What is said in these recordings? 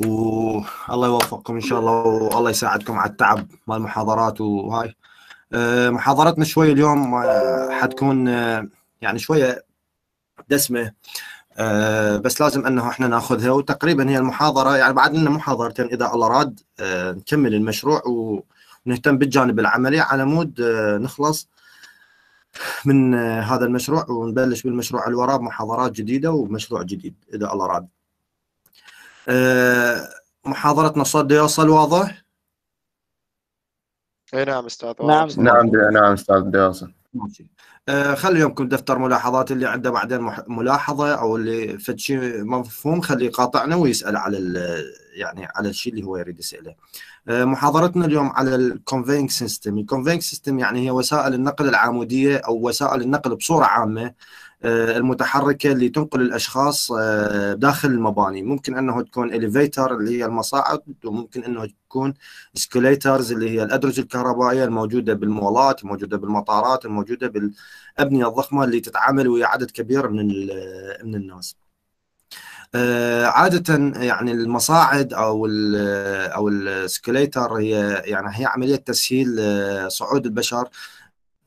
والله يوفقكم ان شاء الله والله يساعدكم على التعب مال المحاضرات وهاي آه، محاضرتنا شوي اليوم آه، حتكون آه، يعني شويه دسمه بس لازم انه احنا ناخذها وتقريبا هي المحاضره يعني بعد لنا محاضرتين اذا الله راد نكمل المشروع ونهتم بالجانب العملي على مود نخلص من هذا المشروع ونبلش بالمشروع اللي وراه محاضرات جديده ومشروع جديد اذا الله راد. آه، محاضرتنا صد يوصل واضح؟ اي نعم استاذ نعم نعم نعم استاذ يوصل ماشي آه، خلي يومكم دفتر ملاحظات اللي عنده بعدين ملاحظه او اللي فد شيء مفهوم خليه يقاطعنا ويسال على يعني على الشيء اللي هو يريد يساله. آه، محاضرتنا اليوم على الكونفينج سيستم، الكونفينج سيستم يعني هي وسائل النقل العموديه او وسائل النقل بصوره عامه آه، المتحركه اللي تنقل الاشخاص آه، داخل المباني ممكن انه تكون اليفيتر اللي هي المصاعد وممكن انه تكون اسكليترز اللي هي الادرج الكهربائيه الموجوده بالمولات الموجوده بالمطارات الموجوده بالابنيه الضخمه اللي تتعامل ويا عدد كبير من من الناس آه، عادة يعني المصاعد او الـ او السكليتر هي يعني هي عملية تسهيل صعود البشر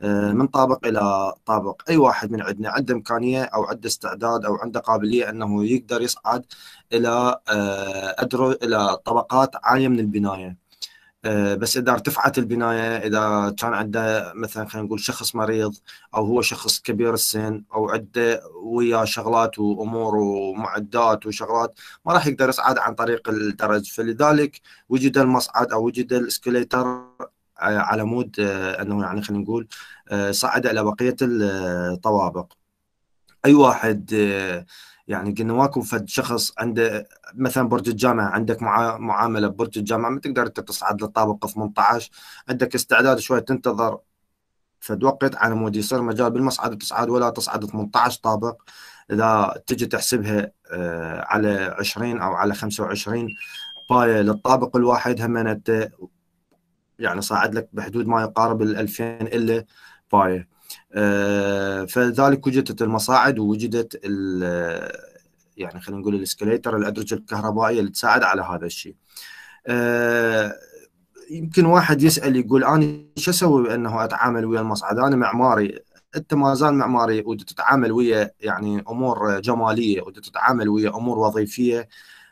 آه، من طابق الى طابق اي واحد من عندنا عنده امكانيه او عنده استعداد او عنده قابليه انه يقدر يصعد الى آه، أدرو الى طبقات عاليه من البنايه آه، بس اذا ارتفعت البنايه اذا كان عنده مثلا خلينا نقول شخص مريض او هو شخص كبير السن او عنده وياه شغلات وامور ومعدات وشغلات ما راح يقدر يصعد عن طريق الدرج فلذلك وجد المصعد او وجد الاسكليتر آه، على مود آه، انه يعني خلينا نقول آه، صعد الى بقيه الطوابق اي واحد يعني قلنا ماكو فد شخص عنده مثلا برج الجامعه عندك معامله ببرج الجامعه ما تقدر انت تصعد للطابق 18 عندك استعداد شوي تنتظر فد وقت على مود يصير مجال بالمصعد تصعد ولا تصعد 18 طابق اذا تجي تحسبها على 20 او على 25 بايه للطابق الواحد هم انت يعني صاعد لك بحدود ما يقارب ال 2000 الا باية آه، فذلك وجدت المصاعد ووجدت يعني خلينا نقول الاسكليتر الادرجه الكهربائيه اللي تساعد على هذا الشيء. آه، يمكن واحد يسال يقول انا شو اسوي بانه اتعامل ويا المصعد انا معماري انت ما زال معماري وتتعامل ويا يعني امور جماليه وتتعامل ويا امور وظيفيه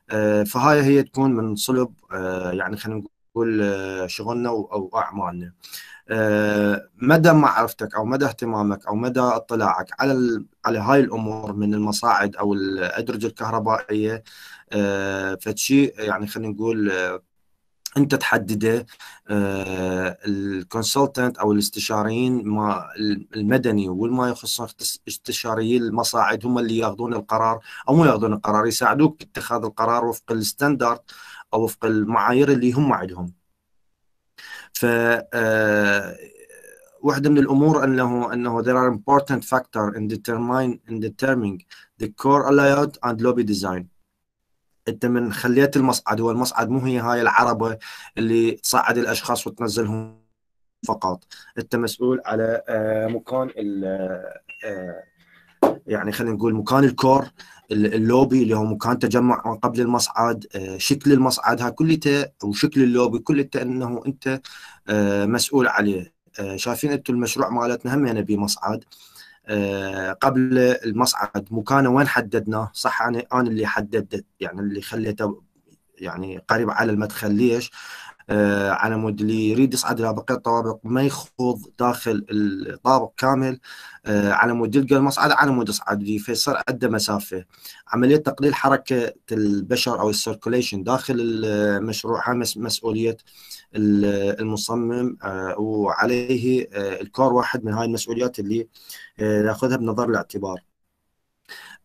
آه، فهاي هي تكون من صلب يعني خلينا نقول كل آه، شغلنا او اعمالنا آه، مدى معرفتك او مدى اهتمامك او مدى اطلاعك على على هاي الامور من المصاعد او الادرجه الكهربائيه آه، فشيء يعني خلينا نقول انت تحدده الكونسلتنت او الاستشاريين ما المدني والما يخص استشاري المصاعد هم اللي ياخذون القرار او مو ياخذون القرار يساعدوك باتخاذ القرار وفق الستاندرد او وفق المعايير اللي هم عندهم ف آه، واحدة من الأمور أنه أنه there are important factor in determine in determining the core layout and lobby design. أنت من خليت المصعد هو المصعد مو هي هاي العربة اللي تصعد الأشخاص وتنزلهم فقط. أنت مسؤول على آه، مكان ال آه، يعني خلينا نقول مكان الكور اللوبي اللي هو مكان تجمع قبل المصعد آه، شكل المصعد ها كلته وشكل اللوبي كلته انه انت آه، مسؤول عليه آه، شايفين انتم المشروع مالتنا هم يعني بمصعد قبل المصعد مكانه وين حددناه صح انا انا اللي حددت يعني اللي خليته يعني قريب على المدخل ليش آه، على مود اللي يريد يصعد الى بقيه الطوابق ما يخوض داخل الطابق كامل آه، على مود يلقى المصعد على مود يصعد فيه فيصير عنده مسافه عمليه تقليل حركه البشر او السيركوليشن داخل المشروع هاي مسؤوليه المصمم آه، وعليه الكور واحد من هاي المسؤوليات اللي ناخذها بنظر الاعتبار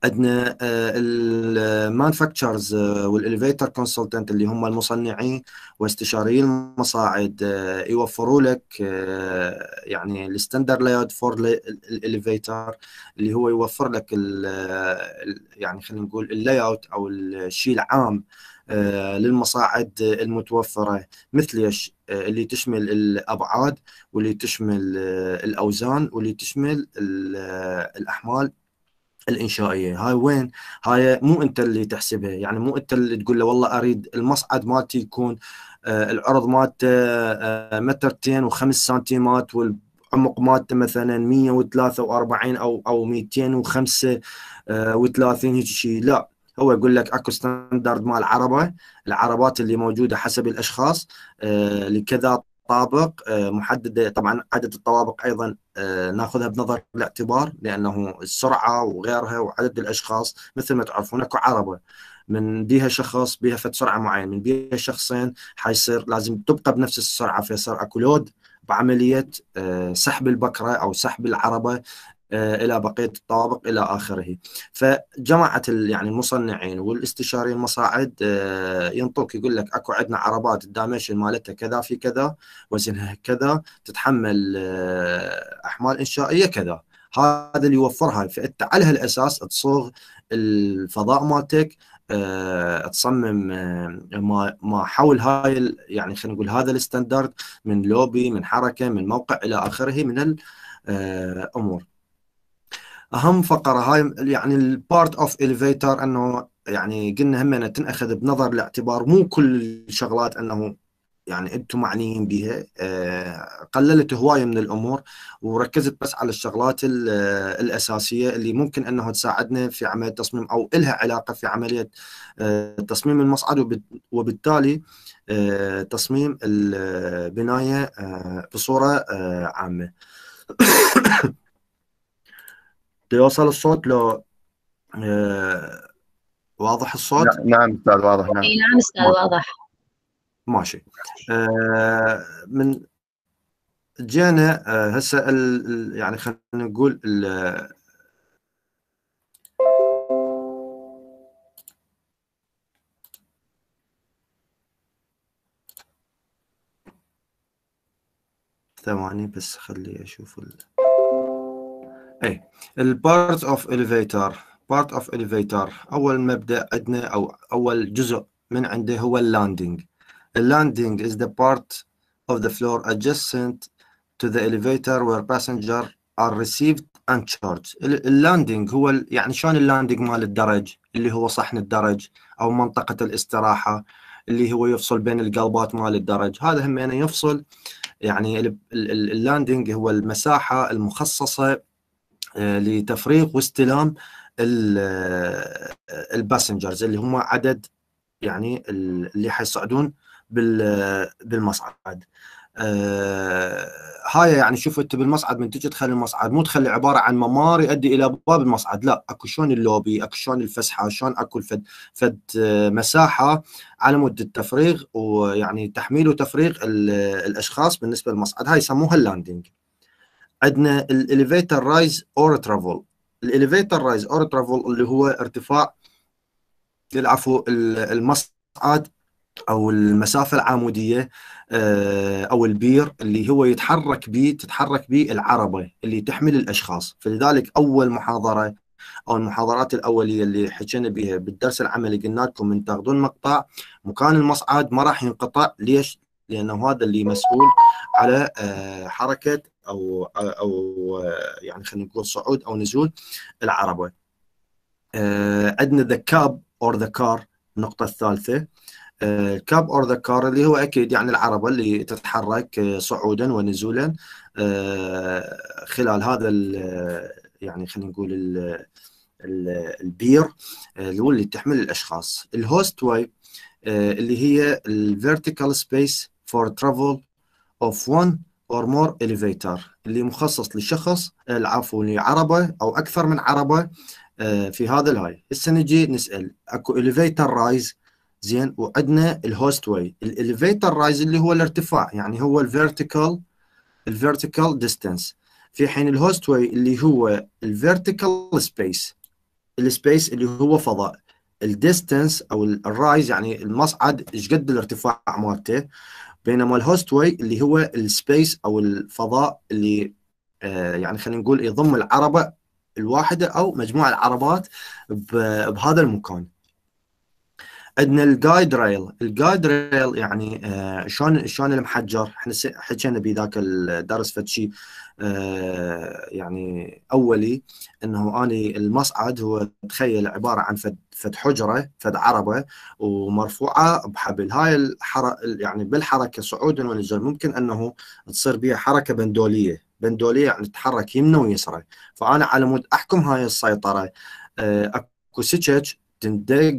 عندنا المانفاكتشرز والاليفيتر كونسلتنت اللي هم المصنعين واستشاريي المصاعد آه، يوفروا لك آه، يعني الستاندر اوت فور الاليفيتر اللي هو يوفر لك آه، يعني خلينا نقول اللاي اوت او الشيء العام للمصاعد المتوفره مثل ايش؟ اللي تشمل الابعاد واللي تشمل الاوزان واللي تشمل الاحمال الانشائيه هاي وين هاي مو انت اللي تحسبها يعني مو انت اللي تقول له والله اريد المصعد مالتي يكون آه العرض مالته آه مترتين وخمس سنتيمات والعمق مالته مثلا 143 او او 235 آه، هيك شيء لا هو يقول لك اكو ستاندرد مال عربه العربات اللي موجوده حسب الاشخاص آه لكذا طابق آه، محدده طبعا عدد الطوابق ايضا آه، ناخذها بنظر الاعتبار لانه السرعه وغيرها وعدد الاشخاص مثل ما تعرفون اكو عربه من بيها شخص بيها فت سرعه معينه من بيها شخصين حيصير لازم تبقى بنفس السرعه فيصير اكو لود بعمليه آه، سحب البكره او سحب العربه آه، الى بقيه الطوابق الى اخره فجماعه يعني المصنعين والاستشاريين المصاعد آه، ينطوك يقول لك اكو عندنا عربات الدايمنشن مالتها كذا في كذا وزنها كذا تتحمل آه، احمال انشائيه كذا هذا اللي يوفرها فانت على هالاساس تصوغ الفضاء مالتك أه، تصمم ما ما حول هاي يعني خلينا نقول هذا الستاندرد من لوبي من حركه من موقع الى اخره من الامور اهم فقره هاي يعني البارت اوف الفيتر انه يعني قلنا هم تنأخذ بنظر الاعتبار مو كل الشغلات انه يعني انتم معنيين بها آه، قللت هوايه من الامور وركزت بس على الشغلات آه، الاساسيه اللي ممكن انه تساعدنا في عمليه تصميم او الها علاقه في عمليه آه، تصميم المصعد وبالتالي تصميم البنايه بصوره عامه يوصل الصوت لو آه واضح الصوت؟ نعم استاذ واضح نعم نعم استاذ واضح ماشي آه من جانا آه هسه يعني خلينا نقول ثواني بس خلي اشوف ال... ايه البارت اوف اليفيتر بارت اوف اليفيتر اول مبدا عندنا او اول جزء من عنده هو اللاندنج اللاندنج از ذا بارت اوف ذا فلور adjacent تو ذا اليفيتر وير باسنجر ار ريسيفد اند تشارج اللاندنج هو يعني شلون اللاندنج مال الدرج اللي هو صحن الدرج او منطقه الاستراحه اللي هو يفصل بين القلبات مال الدرج هذا هم يعني يفصل يعني اللاندنج هو المساحه المخصصه آه، لتفريق واستلام آه، الباسنجرز اللي هم عدد يعني اللي حيصعدون بالمصعد آه، هاي يعني شوف انت بالمصعد من تجي تخلي المصعد مو تخلي عباره عن ممر يؤدي الى باب المصعد لا اكو شلون اللوبي اكو شلون الفسحه شلون اكو فد فد مساحه على مود التفريغ ويعني تحميل وتفريغ الاشخاص بالنسبه للمصعد هاي يسموها اللاندنج عندنا الاليفيتر رايز اور ترافل الاليفيتر رايز اور ترافل اللي هو ارتفاع العفو المصعد او المسافه العموديه آه، او البير اللي هو يتحرك به تتحرك به العربه اللي تحمل الاشخاص فلذلك اول محاضره او المحاضرات الاوليه اللي حكينا بها بالدرس العملي قلنا لكم من تاخذون مقطع مكان المصعد ما راح ينقطع ليش؟ لانه هذا اللي مسؤول على آه، حركه او او يعني خلينا نقول صعود او نزول العربه. آه، عندنا ذا كاب اور ذا كار النقطه الثالثه الكاب اور ذا كار اللي هو اكيد يعني العربه اللي تتحرك آه، صعودا ونزولا آه، خلال هذا يعني خلينا نقول البير اللي هو اللي تحمل الاشخاص الهوست واي اللي هي الفيرتيكال سبيس فور ترافل اوف 1 اور مور elevator اللي مخصص لشخص آه، العفو لعربه او اكثر من عربه آه، في هذا الهاي هسه نجي نسال اكو elevator رايز زين وعندنا الهوست واي الاليفيتر رايز اللي هو الارتفاع يعني هو الفيرتيكال الفيرتيكال ديستانس في حين الهوست واي اللي هو الفيرتيكال سبيس السبيس اللي هو فضاء الديستنس او الرايز يعني المصعد ايش قد الارتفاع مالته بينما الهوست واي اللي هو السبيس او الفضاء اللي آه، يعني خلينا نقول يضم العربه الواحده او مجموعه العربات بهذا المكان عندنا الجايد ريل الجايد ريل يعني آه، شلون شلون المحجر احنا حكينا بذاك الدرس فد شيء آه، يعني اولي انه اني المصعد هو تخيل عباره عن فد فد حجره فد عربه ومرفوعه بحبل هاي الحركه يعني بالحركه صعودا ونزولا ممكن انه تصير بها حركه بندوليه بندوليه يعني تتحرك يمنى ويسرى فانا على مود احكم هاي السيطره آه، اكو سكتش تندق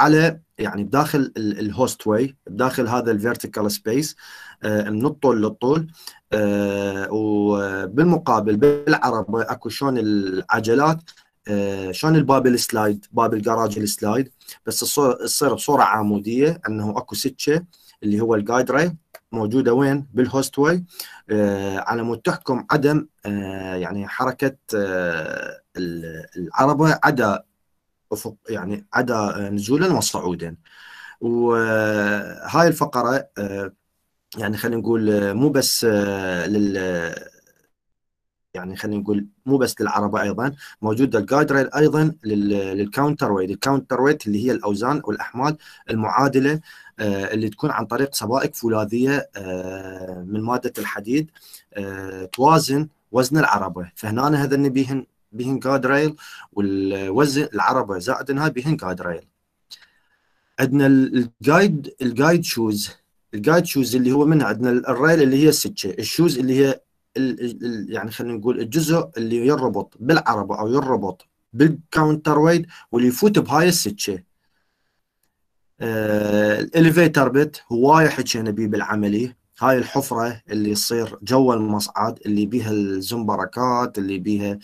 على يعني بداخل الهوست واي بداخل هذا الفيرتيكال سبيس من الطول للطول آه، وبالمقابل بالعربه اكو شلون العجلات آه، شلون الباب السلايد باب جراج السلايد بس تصير بصوره عموديه انه اكو سكه اللي هو الجايد راي موجوده وين بالهوست آه، واي على مود تحكم عدم يعني حركه العربه عدا افق يعني عدا نزولا وصعودا وهاي الفقره آه، يعني خلينا نقول آه، مو بس آه، لل يعني خلينا نقول مو بس للعربه ايضا موجوده الجايد ريل ايضا للكاونتر ويت الكاونتر ويت اللي هي الاوزان والاحمال المعادله اللي تكون عن طريق سبائك فولاذيه من ماده الحديد توازن وزن العربه فهنا هذا نبيهن بهن جاد ريل والوزن العربه زائد هاي بهن جاد ريل عندنا الجايد الجايد شوز الجايد شوز اللي هو منها عندنا الريل اللي هي السكه الشوز اللي هي الـ الـ يعني خلينا نقول الجزء اللي يربط بالعربه او يربط بالكاونتر ويد واللي يفوت بهاي السكه الاليفيتر بت هوايه حكينا بيه بالعمليه هاي الحفره اللي تصير جوا المصعد اللي بيها الزنبركات اللي بيها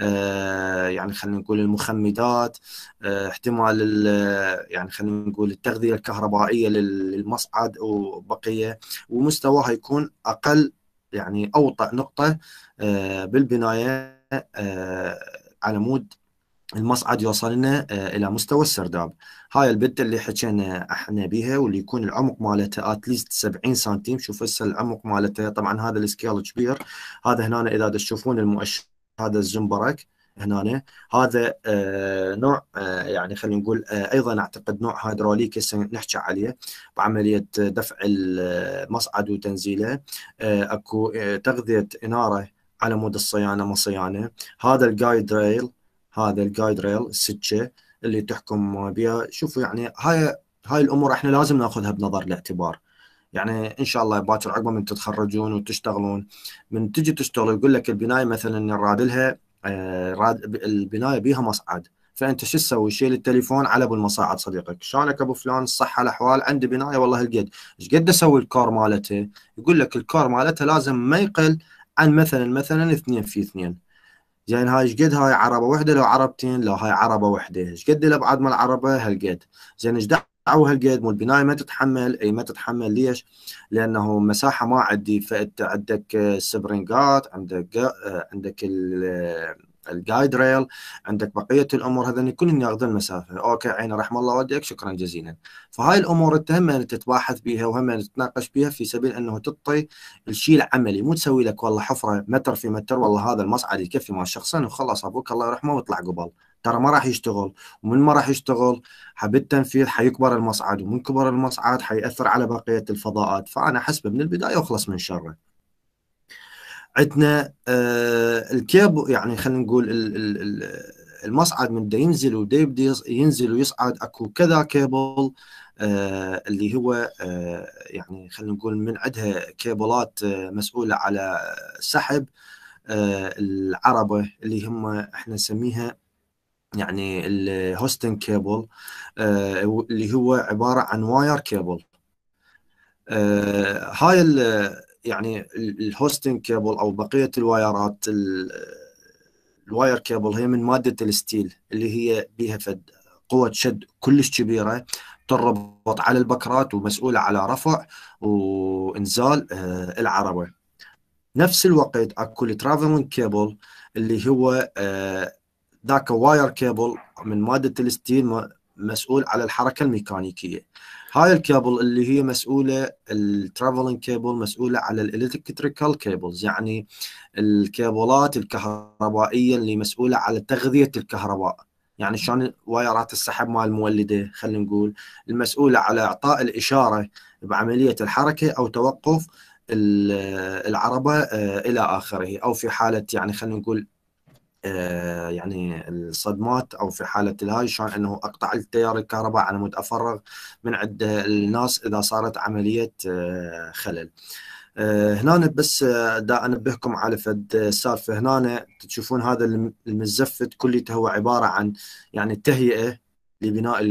آه يعني خلينا نقول المخمدات آه احتمال آه، يعني خلينا نقول التغذيه الكهربائيه للمصعد وبقيه ومستواها يكون اقل يعني اوطى نقطه آه بالبنايه آه، على مود المصعد يوصلنا آه، الى مستوى السرداب هاي البت اللي حكينا احنا بها واللي يكون العمق مالتها اتليست 70 سنتيم شوف هسه العمق مالتها طبعا هذا السكيل كبير هذا هنا اذا تشوفون المؤشر هذا الزنبرك هنا هذا آه، نوع آه، يعني خلينا نقول آه، ايضا اعتقد نوع هيدروليك هسه نحكي عليه بعمليه دفع المصعد وتنزيله اكو تغذيه اناره على مود الصيانه ما صيانه هذا الجايد ريل هذا الجايد ريل السكه اللي تحكم بها شوفوا يعني هاي هاي الامور احنا لازم ناخذها بنظر الاعتبار يعني ان شاء الله باكر عقب من تتخرجون وتشتغلون من تجي تشتغل يقول لك البنايه مثلا راد لها آه، راد البنايه بيها مصعد فانت شو تسوي؟ شيل التليفون على ابو المصاعد صديقك، شلونك ابو فلان؟ صح الاحوال عندي بنايه والله القد، ايش قد اسوي الكور مالته؟ يقول لك الكور مالته لازم ما يقل عن مثلا مثلا اثنين في اثنين، زين هاي ايش قد هاي عربه وحده لو عربتين لو هاي عربه وحده ايش قد الابعاد مال العربه هالقد زين ايش دعوه هالقد مو البنايه ما تتحمل اي ما تتحمل ليش؟ لانه مساحه ما عندي فانت عندك سبرنجات عندك عندك الجايد ريل عندك بقيه الامور هذول كلهم ياخذون مسافه اوكي عيني رحم الله والديك شكرا جزيلا فهاي الامور انت هم تتباحث بها وهم تتناقش بها في سبيل انه تعطي الشيء العملي مو تسوي لك والله حفره متر في متر والله هذا المصعد يكفي مال شخصين وخلص ابوك الله يرحمه واطلع قبل ترى ما راح يشتغل ومن ما راح يشتغل حب التنفيذ حيكبر المصعد ومن كبر المصعد حيأثر على بقية الفضاءات فأنا حسبه من البداية واخلص من شره عندنا آه، الكيرب يعني خلينا نقول المصعد من دا ينزل ودا يبدا ينزل ويصعد اكو كذا كيبل آه، اللي هو آه، يعني خلينا نقول من عندها كيبلات مسؤوله على سحب العربه اللي هم احنا نسميها يعني الهوستنج كيبل اللي هو عباره عن واير كيبل هاي يعني الهوستنج كيبل او بقيه الوايرات الواير كيبل هي من ماده الستيل اللي هي بها فد قوه شد كلش كبيره تربط على البكرات ومسؤوله على رفع وانزال آه، العربه نفس الوقت اكو الترافلينج كيبل اللي هو آه، ذاك واير كيبل من ماده الستيل مسؤول على الحركه الميكانيكيه هاي الكابل اللي هي مسؤوله الترافلنج كيبل مسؤوله على الالكتريكال كيبلز يعني الكابلات الكهربائيه اللي مسؤوله على تغذيه الكهرباء يعني شلون وايرات السحب مال المولده خلينا نقول المسؤوله على اعطاء الاشاره بعمليه الحركه او توقف العربه آه، الى اخره او في حاله يعني خلينا نقول آه، يعني الصدمات او في حاله الهاي شلون انه اقطع التيار الكهرباء على مود افرغ من عند الناس اذا صارت عمليه آه، خلل. آه، هنا بس دا انبهكم على فد سالفه هنا تشوفون هذا المزفت كليته هو عباره عن يعني تهيئه لبناء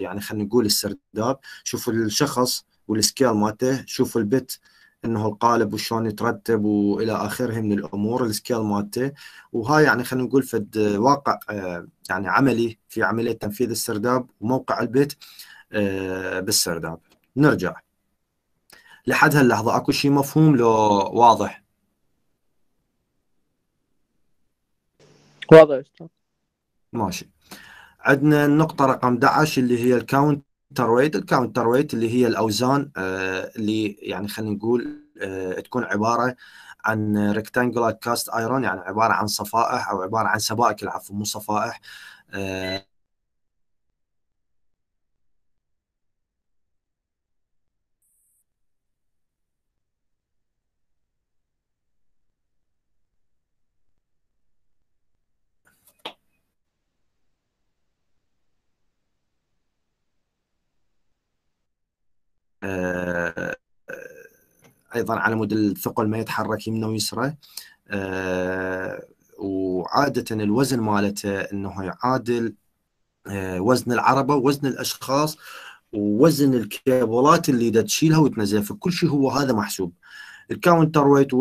يعني خلينا نقول السرداب شوفوا الشخص والسكيل مالته شوفوا البت انه القالب وشلون يترتب والى اخره من الامور السكيل مالته وهاي يعني خلينا نقول فد واقع آه، يعني عملي في عمليه تنفيذ السرداب وموقع البيت آه، بالسرداب نرجع لحد هاللحظه اكو شيء مفهوم لو واضح واضح ماشي عندنا النقطه رقم 11 اللي هي الكاونت ريت الكاونتر ريت اللي هي الاوزان آه، اللي يعني خلينا نقول آه، تكون عباره عن ريكتانجولار كاست ايرون يعني عباره عن صفائح او عباره عن سبائك العفو مو صفائح آه، آه، آه، ايضا على مود الثقل ما يتحرك يمنه ويسره آه، وعاده الوزن مالته انه يعادل وزن العربه وزن الاشخاص ووزن الكابلات اللي دا تشيلها وتنزلها فكل شيء هو هذا محسوب الكاونتر ويت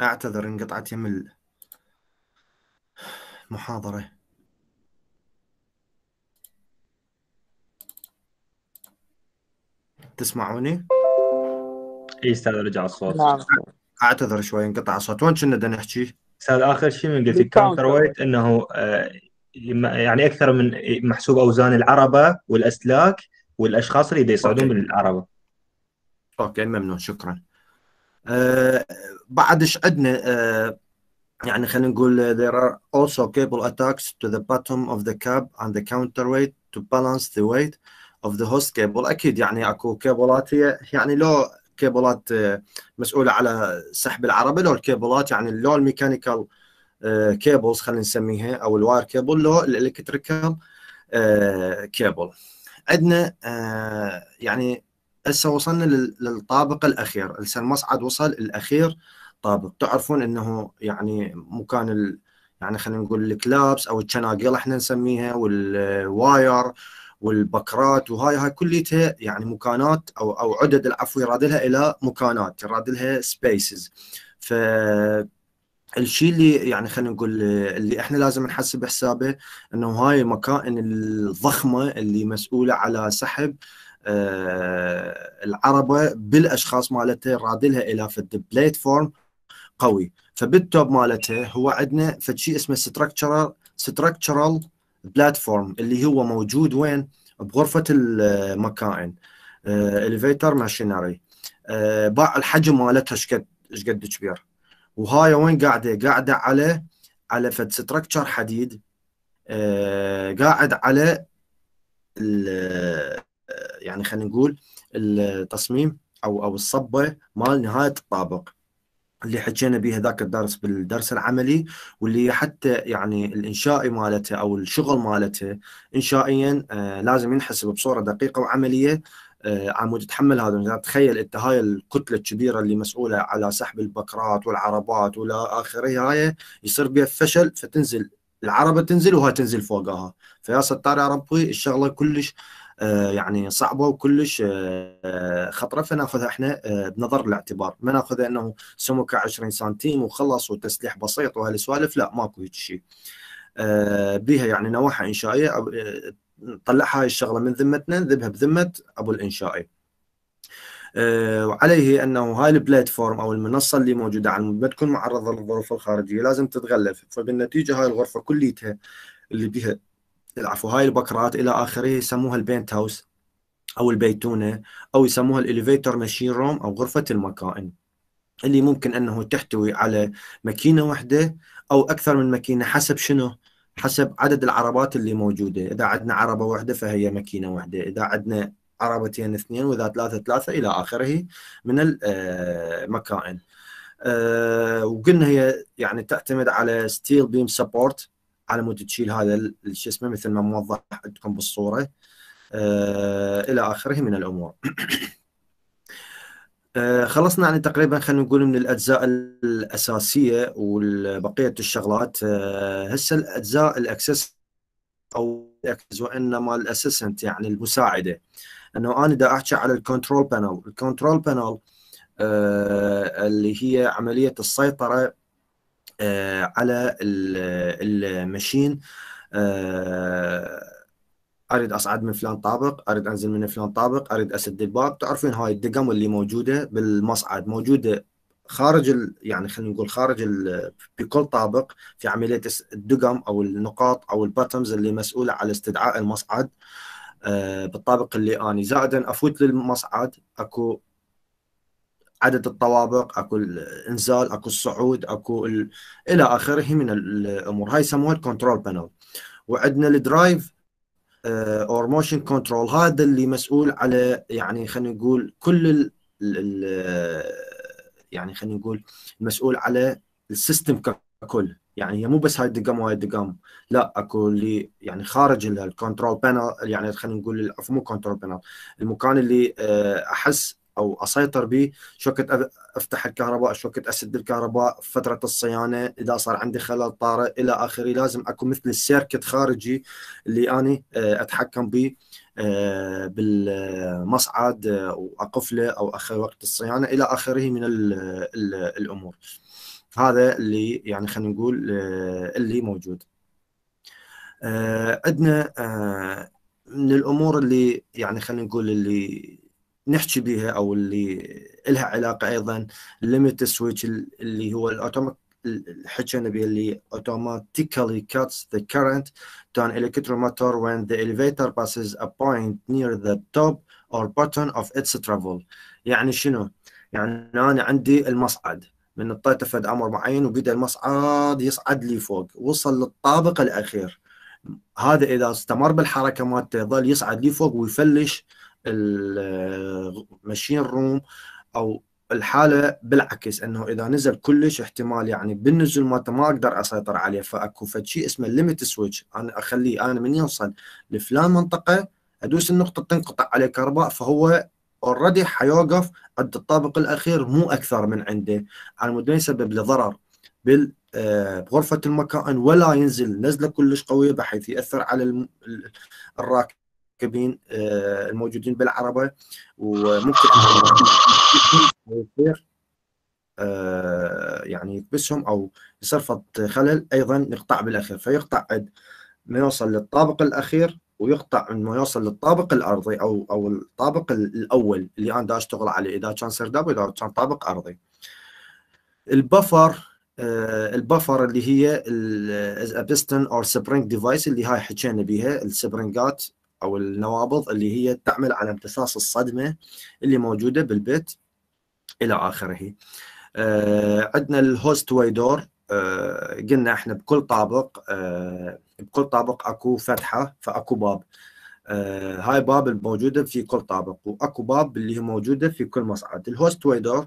أعتذر إن قطعت يم المحاضرة تسمعوني؟ اي استاذ رجع الصوت نعم اعتذر شوي انقطع الصوت وين كنا بدنا نحكي؟ استاذ اخر شيء من قلت الكاونتر ويت انه آه، يعني اكثر من محسوب اوزان العربه والاسلاك والاشخاص اللي يصعدون بالعربه. اوكي ممنون شكرا. آه، بعدش عندنا آه، يعني خلينا نقول there are also cable attacks to the bottom of the cab and the counterweight to balance the weight of the host cable اكيد يعني اكو كابلات هي يعني لو كابلات آه، مسؤوله على سحب العربه لو الكابلات يعني لو الميكانيكال كيبلز خلينا نسميها او الواير كيبل لو الالكتريكال كيبل عندنا يعني هسه وصلنا للطابق الاخير هسه المصعد وصل الاخير طابق تعرفون انه يعني مكان ال... يعني خلينا نقول الكلابس او الشناقيل احنا نسميها والواير والبكرات وهاي هاي كليتها يعني مكانات او او عدد العفو يراد لها الى مكانات يراد لها سبيسز ف الشيء اللي يعني خلينا نقول اللي احنا لازم نحسب حسابه انه هاي المكائن الضخمه اللي مسؤوله على سحب آه، العربه بالاشخاص مالته رادلها الى فد بلاتفورم قوي فبالتوب مالته هو عندنا فد شيء اسمه ستراكشرال ستراكشرال بلاتفورم اللي هو موجود وين بغرفه المكائن الفيتر آه، ماشينري آه، باع الحجم مالتها شقد شقد كبير وهاي وين قاعده قاعده على على فد ستراكشر حديد قاعد على يعني خلينا نقول التصميم او او الصبه مال نهايه الطابق اللي حكينا به ذاك الدرس بالدرس العملي واللي حتى يعني الانشائي مالته او الشغل مالته انشائيا آه، لازم ينحسب بصوره دقيقه وعمليه آه، عمود تحمل هذا تخيل انت هاي الكتله الكبيره اللي مسؤوله على سحب البكرات والعربات والى اخره هاي يصير بها فشل فتنزل العربه تنزل وهاي تنزل فوقها فيا ستار يا ربي الشغله كلش آه، يعني صعبه وكلش آه، خطره فناخذها احنا آه، بنظر الاعتبار ما ناخذها انه سمكه 20 سنتيم وخلص وتسليح بسيط وهالسوالف لا ماكو هيك شيء بها يعني نواحي انشائيه طلع هاي الشغله من ذمتنا نذبها بذمه ابو الانشائي وعليه انه هاي البلاتفورم او المنصه اللي موجوده على ما تكون معرضه للظروف الخارجيه لازم تتغلف فبالنتيجه هاي الغرفه كليتها اللي بها العفو هاي البكرات الى اخره يسموها البنت هاوس او البيتونه او يسموها الاليفيتور ماشين روم او غرفه المكائن اللي ممكن انه تحتوي على ماكينه واحده او اكثر من ماكينه حسب شنو حسب عدد العربات اللي موجوده اذا عندنا عربه واحده فهي ماكينه واحده اذا عندنا عربتين اثنين واذا ثلاثه ثلاثه الى اخره من المكائن آه، آه، وقلنا هي يعني تعتمد على ستيل بيم سبورت على مود تشيل هذا شو اسمه مثل ما موضح عندكم بالصوره آه، الى اخره من الامور. آه، خلصنا يعني تقريبا خلينا نقول من الاجزاء الاساسيه وبقيه الشغلات آه، هسه الاجزاء الاكسس او الاكسس وانما الاسيسنت يعني المساعده انه انا دا احكي على الكنترول بانل، الكنترول بانل الكنترول بانل اللي هي عمليه السيطره آه، على المشين آه، اريد اصعد من فلان طابق اريد انزل من فلان طابق اريد اسد الباب تعرفين هاي الدقم اللي موجوده بالمصعد موجوده خارج ال... يعني خلينا نقول خارج ال... بكل طابق في عمليه الدقم او النقاط او الباتمز اللي مسؤوله على استدعاء المصعد آه، بالطابق اللي اني زائدا افوت للمصعد اكو عدد الطوابق اكو الانزال اكو الصعود اكو الى اخره من الامور هاي يسموها الكنترول بانل وعندنا الدرايف اور موشن كنترول هذا اللي مسؤول على يعني خلينا نقول كل ال ال آه، يعني خلينا نقول مسؤول على السيستم ككل يعني هي مو بس هاي الدقم وهاي الدقم لا اكو اللي يعني خارج الكنترول بانل يعني خلينا نقول مو كنترول بانل المكان اللي آه، احس او اسيطر به شوكه افتح الكهرباء شوكه اسد الكهرباء فتره الصيانه اذا صار عندي خلل طارئ الى اخره لازم اكو مثل السيركت خارجي اللي اني آه، اتحكم به آه، بالمصعد آه، واقفله او اخر وقت الصيانه الى اخره من الـ الـ الامور هذا اللي يعني خلينا نقول اللي موجود عندنا من الامور اللي يعني خلينا نقول اللي نحكي بها او اللي لها علاقه ايضا ليميت سويتش اللي هو الاوتوماتيك حكينا به اللي automatically cuts the current to an electromotor when the elevator passes a point near the top or bottom of its travel يعني شنو؟ يعني انا عندي المصعد من نطيته فد امر معين وبدا المصعد يصعد لي فوق وصل للطابق الاخير هذا اذا استمر بالحركه مالته يظل يصعد لي فوق ويفلش المشين روم او الحاله بالعكس انه اذا نزل كلش احتمال يعني بالنزول مالته ما اقدر اسيطر عليه فاكو فد شيء اسمه ليميت سويتش انا اخليه انا من يوصل لفلان منطقه ادوس النقطه تنقطع عليه كهرباء فهو اوريدي حيوقف عند الطابق الاخير مو اكثر من عنده على مود ما يسبب له ضرر بال آه، بغرفة المكائن ولا ينزل نزلة كلش قوية بحيث يأثر على الراكب المركبين آه، الموجودين بالعربه وممكن يصير آه، يعني يكبسهم او يصير خلل ايضا يقطع بالاخير فيقطع ما يوصل للطابق الاخير ويقطع من ما يوصل للطابق الارضي او او الطابق الاول اللي انا دا اشتغل عليه اذا كان سرداب واذا كان طابق ارضي. البفر آه، البفر اللي هي البستن اور سبرينج ديفايس اللي هاي حكينا بيها السبرينجات او النوابض اللي هي تعمل على امتصاص الصدمه اللي موجوده بالبيت الى اخره. آه عندنا الهوست ويدور آه قلنا احنا بكل طابق آه بكل طابق اكو فتحه فاكو باب. آه هاي باب الموجوده في كل طابق واكو باب اللي هي موجوده في كل مصعد. الهوست ويدور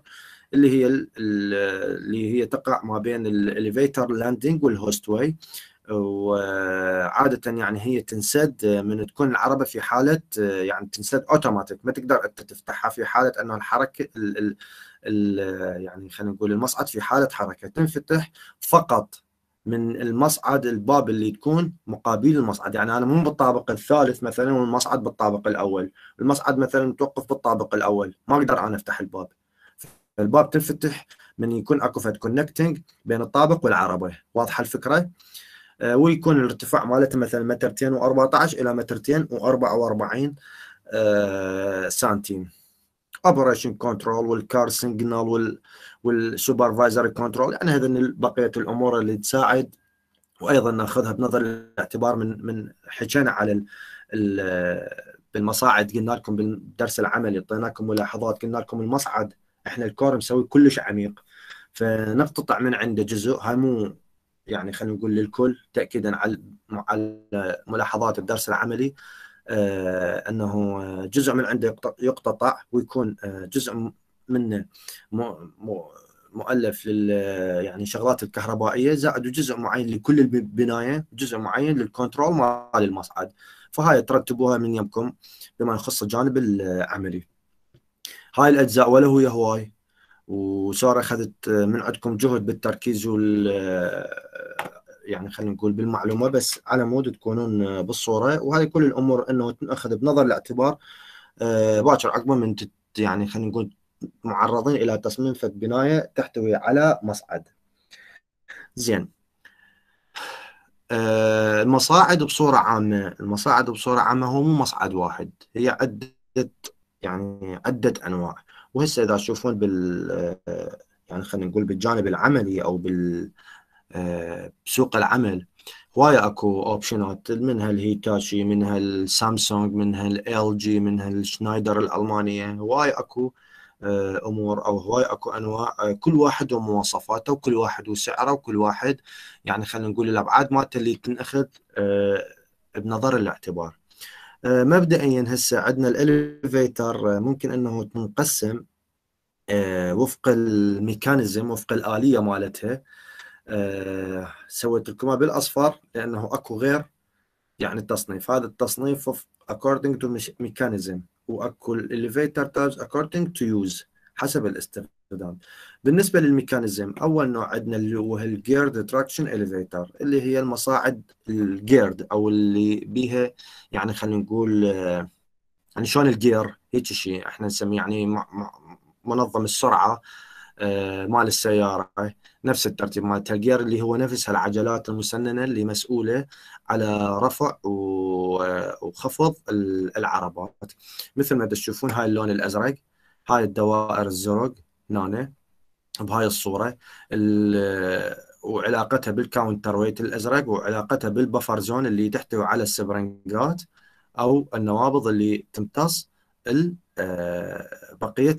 اللي هي اللي هي تقع ما بين الاليفيتر لاندنج والهوست واي وعادة يعني هي تنسد آه، من تكون العربة في حالة آه، يعني تنسد اوتوماتيك ما تقدر انت تفتحها في حالة انه الحركة الـ الـ الـ آه، يعني خلينا نقول المصعد في حالة حركة تنفتح فقط من المصعد الباب اللي تكون مقابل المصعد يعني انا مو بالطابق الثالث مثلا والمصعد بالطابق الاول المصعد مثلا متوقف بالطابق الاول ما اقدر انا افتح الباب الباب تنفتح من يكون اكو فد كونكتنج بين الطابق والعربه واضحه الفكره آه، ويكون الارتفاع مالته مثلا مترتين و14 الى مترتين و44 آه، سنتيم اوبريشن كنترول والكار سيجنال والسوبرفايزري كنترول يعني هذا بقيه الامور اللي تساعد وايضا ناخذها بنظر الاعتبار من من حكينا على ال بالمصاعد قلنا لكم بالدرس العملي اعطيناكم ملاحظات قلنا لكم المصعد احنا الكور مسوي كلش عميق فنقتطع من عنده جزء هاي مو يعني خلينا نقول للكل تاكيدا على على ملاحظات الدرس العملي آه، انه جزء من عنده يقتطع ويكون آه، جزء منه مؤلف لل يعني شغلات الكهربائيه زائد جزء معين لكل البنايه جزء معين للكنترول مال المصعد فهاي ترتبوها من يمكم بما يخص الجانب العملي هاي الاجزاء ولا هي هواي وساره اخذت من عندكم جهد بالتركيز وال يعني خلينا نقول بالمعلومه بس على مود تكونون بالصوره وهذه كل الامور انه تنأخذ بنظر الاعتبار آه، باكر عقبة من تت يعني خلينا نقول معرضين الى تصميم فد بنايه تحتوي على مصعد. زين. آه، المصاعد بصوره عامه، المصاعد بصوره عامه هو مو مصعد واحد، هي عده يعني عده انواع. وهسه اذا تشوفون بال يعني خلينا نقول بالجانب العملي او بال بسوق العمل هواي اكو اوبشنات منها الهيتاشي منها السامسونج منها ال جي منها الشنايدر الالمانيه هواي اكو امور او هواي اكو انواع كل واحد ومواصفاته وكل واحد وسعره وكل واحد يعني خلينا نقول الابعاد مالته اللي تنأخذ بنظر الاعتبار آه، مبدئيا هسه عندنا الاليفيتر آه، ممكن انه تنقسم آه، وفق الميكانيزم وفق الاليه مالتها سويت لكم بالاصفر لانه اكو غير يعني التصنيف هذا التصنيف وفق according to mechanism واكو الاليفيتر تابز according to use حسب الاستخدام السودان بالنسبة للميكانيزم أول نوع عندنا اللي هو الجيرد تراكشن إليفيتر اللي هي المصاعد الجيرد أو اللي بيها يعني خلينا نقول آه، يعني شلون الجير هيك شيء احنا نسميه يعني منظم السرعة آه، مال السيارة نفس الترتيب مال الجير اللي هو نفسها العجلات المسننة اللي مسؤولة على رفع آه، وخفض العربات مثل ما تشوفون هاي اللون الأزرق هاي الدوائر الزرق هنا بهاي الصوره وعلاقتها بالكاونتر ويت الازرق وعلاقتها بالبفر زون اللي تحتوي على السبرنجات او النوابض اللي تمتص آه، بقيه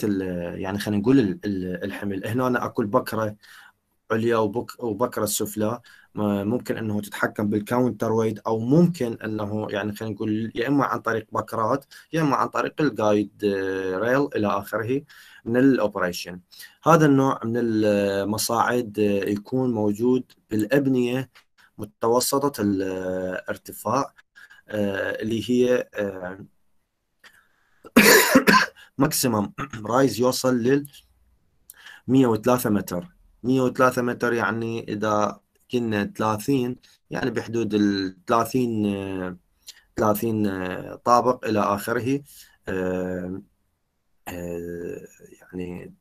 يعني خلينا نقول الحمل هنا اكو البكره عليا وبكره السفلى ممكن انه تتحكم بالكاونتر ويت او ممكن انه يعني خلينا نقول يا اما عن طريق بكرات يا اما عن طريق الجايد آه، ريل الى اخره من الاوبريشن هذا النوع من المصاعد يكون موجود بالابنيه متوسطه الارتفاع اللي هي ماكسيمم رايز يوصل لل 103 متر 103 متر يعني اذا كنا 30 يعني بحدود ال 30 30 طابق الى اخره آه، يعني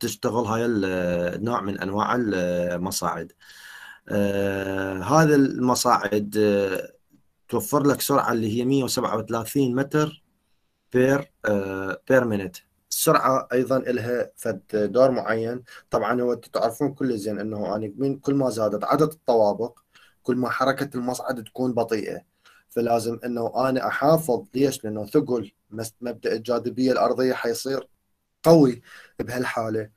تشتغل هاي النوع آه، من انواع المصاعد آه، هذا المصاعد توفر لك سرعه اللي هي 137 متر بير بير مينت السرعه ايضا لها فد دور معين طبعا هو تعرفون كل زين انه انا يعني من كل ما زادت عدد الطوابق كل ما حركه المصعد تكون بطيئه فلازم انه انا احافظ ليش؟ لانه ثقل مبدا الجاذبيه الارضيه حيصير قوي بهالحاله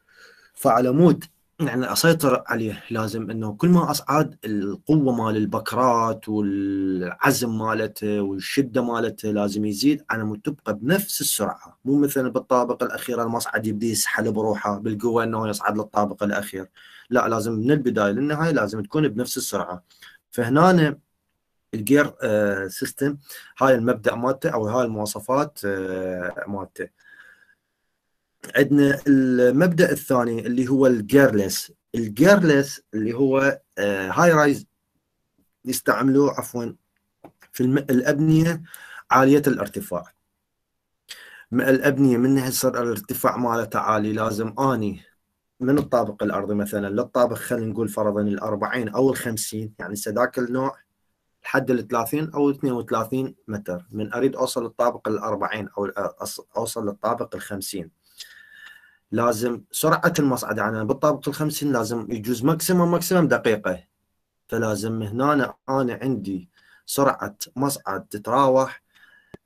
فعلى مود يعني اسيطر عليه لازم انه كل ما اصعد القوه مال البكرات والعزم مالته والشده مالته لازم يزيد على مود تبقى بنفس السرعه مو مثلا بالطابق الاخير المصعد يبدي يسحل بروحه بالقوه انه يصعد للطابق الاخير لا لازم من البدايه للنهايه لازم تكون بنفس السرعه فهنا الجير سيستم uh, هاي المبدا مالته او هاي المواصفات uh, مالته عندنا المبدا الثاني اللي هو الجيرلس الجيرلس اللي هو uh, هاي رايز يستعملوه عفوا في الابنيه عاليه الارتفاع الابنيه من هسه الارتفاع مالته عالي لازم اني من الطابق الارضي مثلا للطابق خلينا نقول فرضا ال 40 او ال 50 يعني ذاك النوع لحد ال 30 او 32 متر من اريد اوصل للطابق ال 40 او اوصل للطابق ال 50 لازم سرعه المصعد يعني بالطابق ال 50 لازم يجوز ماكسيموم ماكسيموم دقيقه فلازم هنا انا عندي سرعه مصعد تتراوح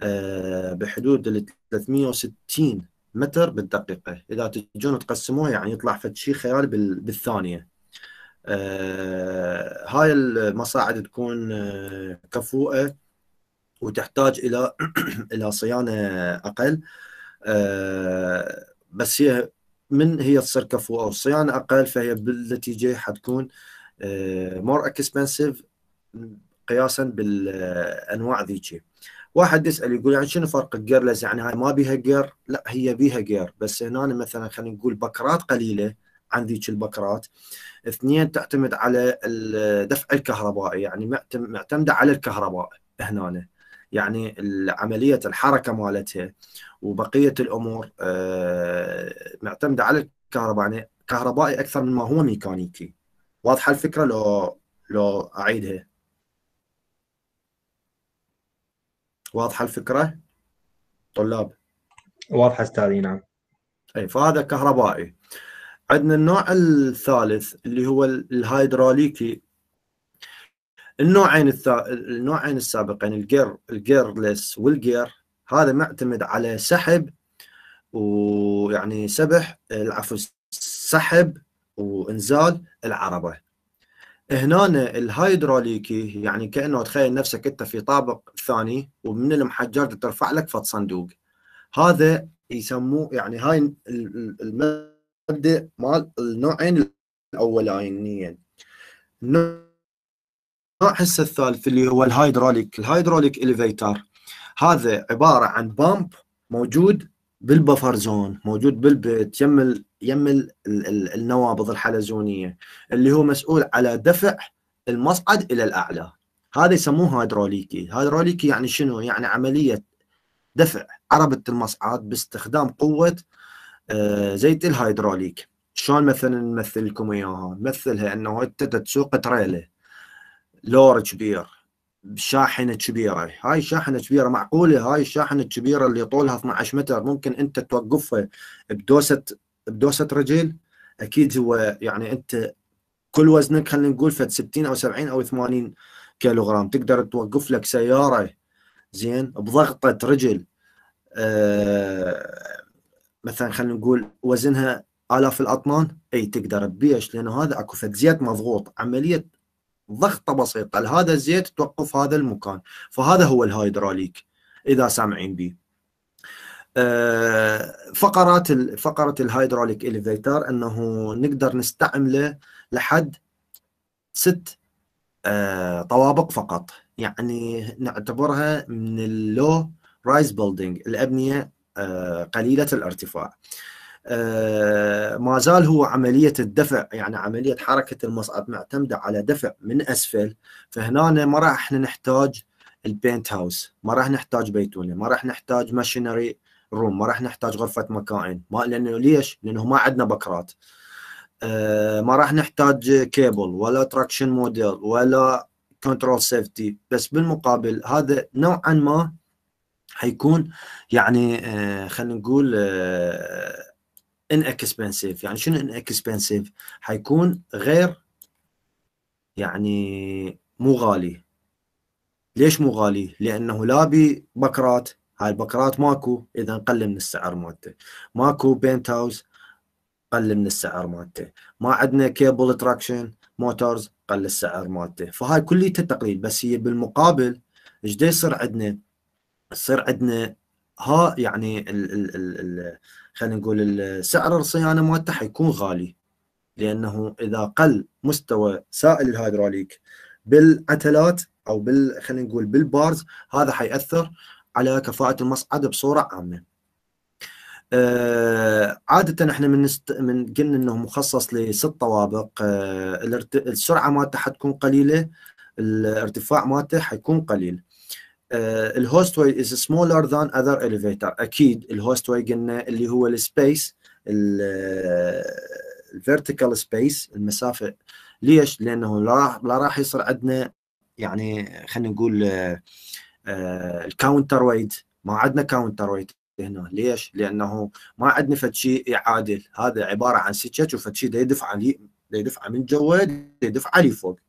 آه، بحدود ال 360 متر بالدقيقه اذا تجون تقسموها يعني يطلع فد شيء خيالي بالثانيه آه، هاي المصاعد تكون آه، كفوءه وتحتاج الى الى صيانه اقل آه، بس هي من هي تصير كفوءه والصيانه اقل فهي بالنتيجه حتكون مور آه، اكسبنسيف قياسا بالانواع ذيك واحد يسال يقول يعني شنو فرق الجيرلز يعني هاي ما بيها جير لا هي بيها جير بس هنا مثلا خلينا نقول بكرات قليله عن ذيك البكرات اثنين تعتمد على الدفع الكهربائي يعني معتمده على الكهرباء هنا يعني عمليه الحركه مالتها وبقيه الامور آه، معتمده على الكهرباء يعني كهربائي اكثر مما هو ميكانيكي واضحه الفكره لو لو اعيدها واضحه الفكره طلاب واضحه استاذي نعم اي فهذا كهربائي عندنا النوع الثالث اللي هو الهيدروليكي النوعين الثا... النوعين السابقين الجير الجيرلس والجير هذا معتمد على سحب ويعني سبح العفو سحب وانزال العربه هنا الهيدروليكي يعني كانه تخيل نفسك انت في طابق ثاني ومن المحجر ترفع لك فد صندوق هذا يسموه يعني هاي المثل المادة مال النوعين الأولانيين النوع هسه الثالث اللي هو الهيدروليك الهيدروليك إليفيتر هذا عبارة عن بامب موجود بالبفر زون موجود بالبيت يم الـ يم الـ النوابض الحلزونية اللي هو مسؤول على دفع المصعد إلى الأعلى هذا يسموه هيدروليكي هيدروليكي يعني شنو يعني عملية دفع عربة المصعد باستخدام قوة آه، زيت الهيدروليك شلون مثلا نمثل لكم اياها نمثلها انه انت تسوق تريله لور كبير شاحنه كبيره هاي الشاحنه كبيره معقوله هاي الشاحنه الكبيره اللي طولها 12 متر ممكن انت توقفها بدوسه بدوسه رجل اكيد هو يعني انت كل وزنك خلينا نقول فد 60 او 70 او 80 كيلوغرام تقدر توقف لك سياره زين بضغطه رجل آه، مثلا خلينا نقول وزنها آلاف الأطنان أي تقدر تبيعش لأنه هذا أكو فد زيت مضغوط عملية ضغطة بسيطة لهذا الزيت توقف هذا المكان فهذا هو الهيدروليك إذا سامعين به آه، فقرات فقرة الهيدروليك إليفيتر أنه نقدر نستعمله لحد ست آه، طوابق فقط يعني نعتبرها من اللو رايز بيلدينج الأبنية آه، قليلة الارتفاع آه، ما زال هو عملية الدفع يعني عملية حركة المصعد معتمدة على دفع من أسفل فهنا ما راح احنا نحتاج البينت هاوس ما راح نحتاج بيتونة ما راح نحتاج ماشينري روم ما راح نحتاج غرفة مكائن ما لأنه ليش؟ لأنه ما عندنا بكرات آه، ما راح نحتاج كيبل ولا تراكشن موديل ولا كنترول سيفتي بس بالمقابل هذا نوعا ما حيكون يعني آه، خلينا نقول ان آه، اكسبنسيف يعني شنو ان اكسبنسيف حيكون غير يعني مو غالي ليش مو غالي لانه لا بكرات هاي البكرات ماكو اذا قلل من السعر مالته ماكو بنت هاوس قل من السعر مالته ما عندنا كيبل تراكشن موتورز قل السعر مالته فهاي كليته تقليل بس هي بالمقابل ايش يصير عندنا تصير عندنا ها يعني ال ال ال ال خلينا نقول سعر الصيانه مالته حيكون غالي لانه اذا قل مستوى سائل الهيدروليك بالعتلات او بال خلينا نقول بالبارز هذا حيأثر على كفاءه المصعد بصوره عامه. آه عادة احنا من است... من قلنا انه مخصص لست طوابق آه الارت... السرعة مالته حتكون قليلة الارتفاع مالته حيكون قليل الهوست واي از سمولر ذان اذر اليفيتر اكيد الهوست واي قلنا اللي هو السبيس الفيرتيكال سبيس المسافه ليش؟ لانه لا راح لا راح يصير عندنا يعني خلينا نقول آه، آه، الكاونتر ويت ما عندنا كاونتر ويت هنا ليش؟ لانه ما عندنا فد شيء يعادل هذا عباره عن سكتش وفد شيء يدفع يدفع من جوا يدفع لي فوق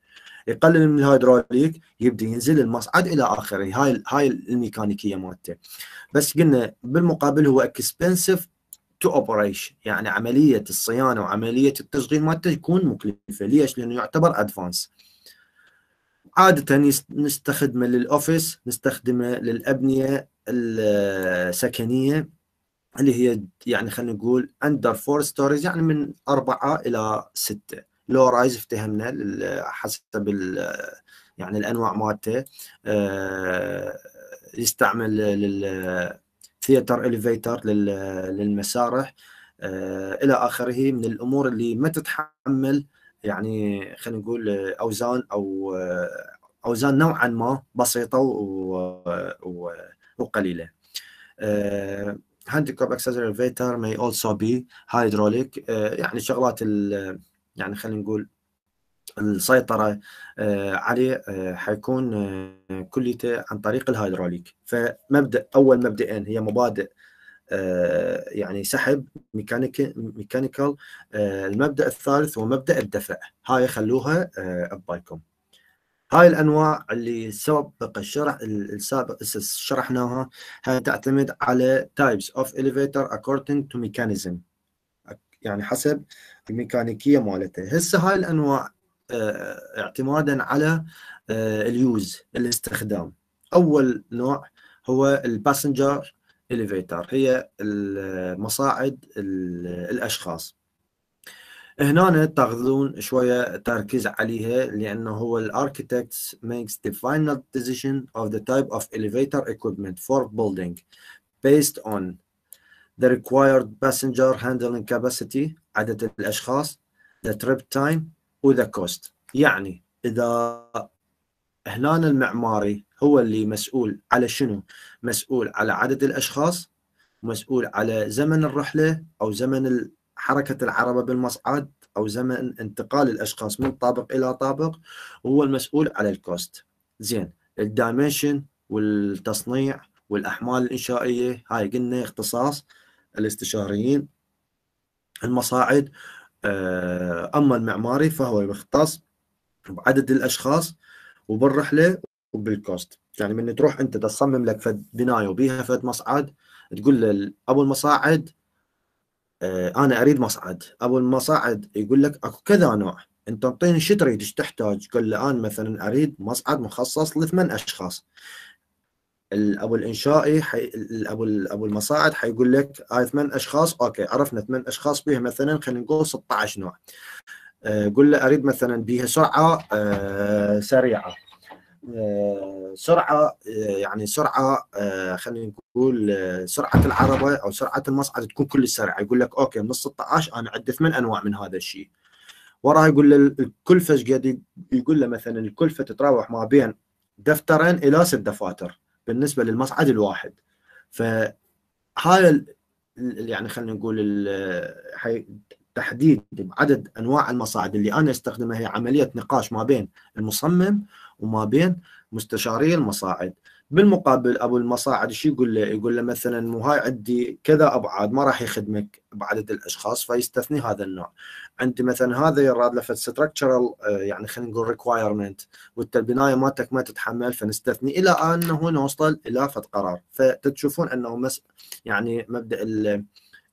يقلل من الهيدروليك يبدا ينزل المصعد الى اخره هاي هاي الميكانيكيه مالته بس قلنا بالمقابل هو اكسبنسيف تو اوبريشن يعني عمليه الصيانه وعمليه التشغيل مالته تكون مكلفه ليش؟ لانه يعتبر ادفانس عاده نستخدمه للاوفيس نستخدمه للابنيه السكنيه اللي هي يعني خلينا نقول اندر فور ستوريز يعني من اربعه الى سته لو رايز افتهمنا حسب يعني الانواع مالته آه، يستعمل للثياتر اليفيتر للمسارح آه، الى اخره من الامور اللي ما تتحمل يعني خلينا نقول اوزان او آه، اوزان نوعا ما بسيطه وقليله كوب اكسسوار الفيتر ماي اولسو بي هايدروليك يعني شغلات ال يعني خلينا نقول السيطرة آه، عليه آه، حيكون آه، كليته عن طريق الهيدروليك فمبدأ أول مبدئين هي مبادئ يعني سحب ميكانيكال المبدأ الثالث هو مبدأ الدفع هاي خلوها ببالكم هاي الانواع اللي سبق الشرح السابق شرحناها هاي تعتمد على types of elevator according to mechanism يعني حسب الميكانيكيه مالته هسه هاي الانواع آه، اعتمادا على آه، اليوز الاستخدام اول نوع هو الباسنجر اليفيتر هي المصاعد الاشخاص هنا تاخذون شويه تركيز عليها لانه هو الاركيتكت makes the final decision of the type of elevator equipment for building based on the required passenger handling capacity عدد الأشخاص the trip time وذا كوست يعني إذا هنا المعماري هو اللي مسؤول على شنو مسؤول على عدد الأشخاص مسؤول على زمن الرحلة أو زمن حركة العربة بالمصعد أو زمن انتقال الأشخاص من طابق إلى طابق وهو المسؤول على الكوست زين الدايمنشن والتصنيع والأحمال الإنشائية هاي قلنا اختصاص الاستشاريين المصاعد آه، أما المعماري فهو يختص بعدد الأشخاص وبالرحلة وبالكوست يعني من تروح أنت تصمم لك فد بناية وبيها فد مصعد تقول له أبو المصاعد آه، أنا أريد مصعد أبو المصاعد يقول لك أكو كذا نوع أنت انطيني شو تريد ايش تحتاج قل له أنا مثلا أريد مصعد مخصص لثمان أشخاص ابو الانشائي حي... ابو ابو المصاعد حيقول لك هاي ثمان اشخاص اوكي عرفنا ثمان اشخاص بها مثلا خلينا نقول 16 نوع قول آه، قل له اريد مثلا بها سرعه أه سريعه أه سرعه آه، يعني سرعه آه، خلينا نقول سرعه العربه او سرعه المصعد تكون كل سريعه يقول لك اوكي من 16 انا عندي ثمان انواع من هذا الشيء وراها يقول له الكلفه ايش قد يقول له مثلا الكلفه تتراوح ما بين دفترين الى ست دفاتر بالنسبه للمصعد الواحد فهذا يعني خلينا نقول تحديد عدد انواع المصاعد اللي انا استخدمها هي عمليه نقاش ما بين المصمم وما بين مستشاري المصاعد بالمقابل ابو المصاعد شو يقول له؟ يقول له مثلا مو هاي عندي كذا ابعاد ما راح يخدمك بعدد الاشخاص فيستثني هذا النوع. عندي مثلا هذا يراد له ستراكشرال يعني خلينا نقول ريكوايرمنت البنايه مالتك ما تتحمل فنستثني الى انه نوصل الى فد قرار فتشوفون انه مس يعني مبدا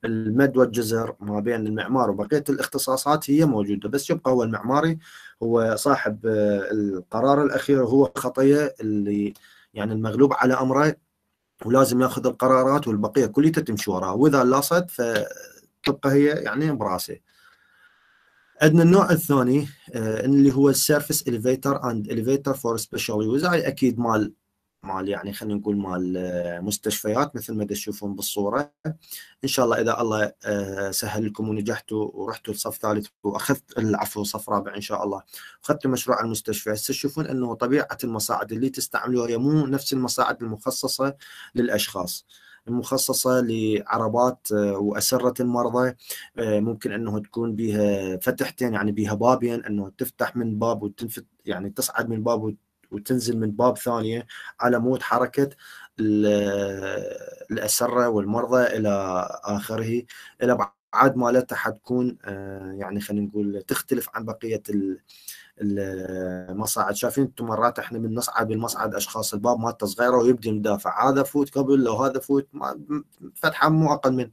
المد والجزر ما بين المعمار وبقيه الاختصاصات هي موجوده بس يبقى هو المعماري هو صاحب آه، القرار الاخير هو خطيه اللي يعني المغلوب على امره ولازم ياخذ القرارات والبقيه كلها تمشي وراه واذا لاصت فتبقى هي يعني براسه عندنا النوع الثاني آه، اللي هو السيرفيس اليفيتر اند اليفيتر فور سبيشال يوز هاي اكيد مال مال يعني خلينا نقول مال آه، مستشفيات مثل ما تشوفون بالصوره ان شاء الله اذا الله آه، سهل لكم ونجحتوا ورحتوا لصف ثالث واخذت العفو صف رابع ان شاء الله اخذتوا مشروع المستشفى هسه تشوفون انه طبيعه المصاعد اللي تستعملوها هي مو نفس المصاعد المخصصه للاشخاص مخصصة لعربات آه، وأسرة المرضى آه، ممكن أنه تكون بها فتحتين يعني بها بابين أنه تفتح من باب وتنفت يعني تصعد من باب وتنزل من باب ثانية على مود حركة الأسرة والمرضى إلى آخره إلى بعد مالتها حتكون آه، يعني خلينا نقول تختلف عن بقية المصاعد شايفين انتم مرات احنا من نصعد بالمصعد اشخاص الباب مالته صغيره ويبدي مدافع هذا فوت قبل لو هذا فوت فتحه مو اقل من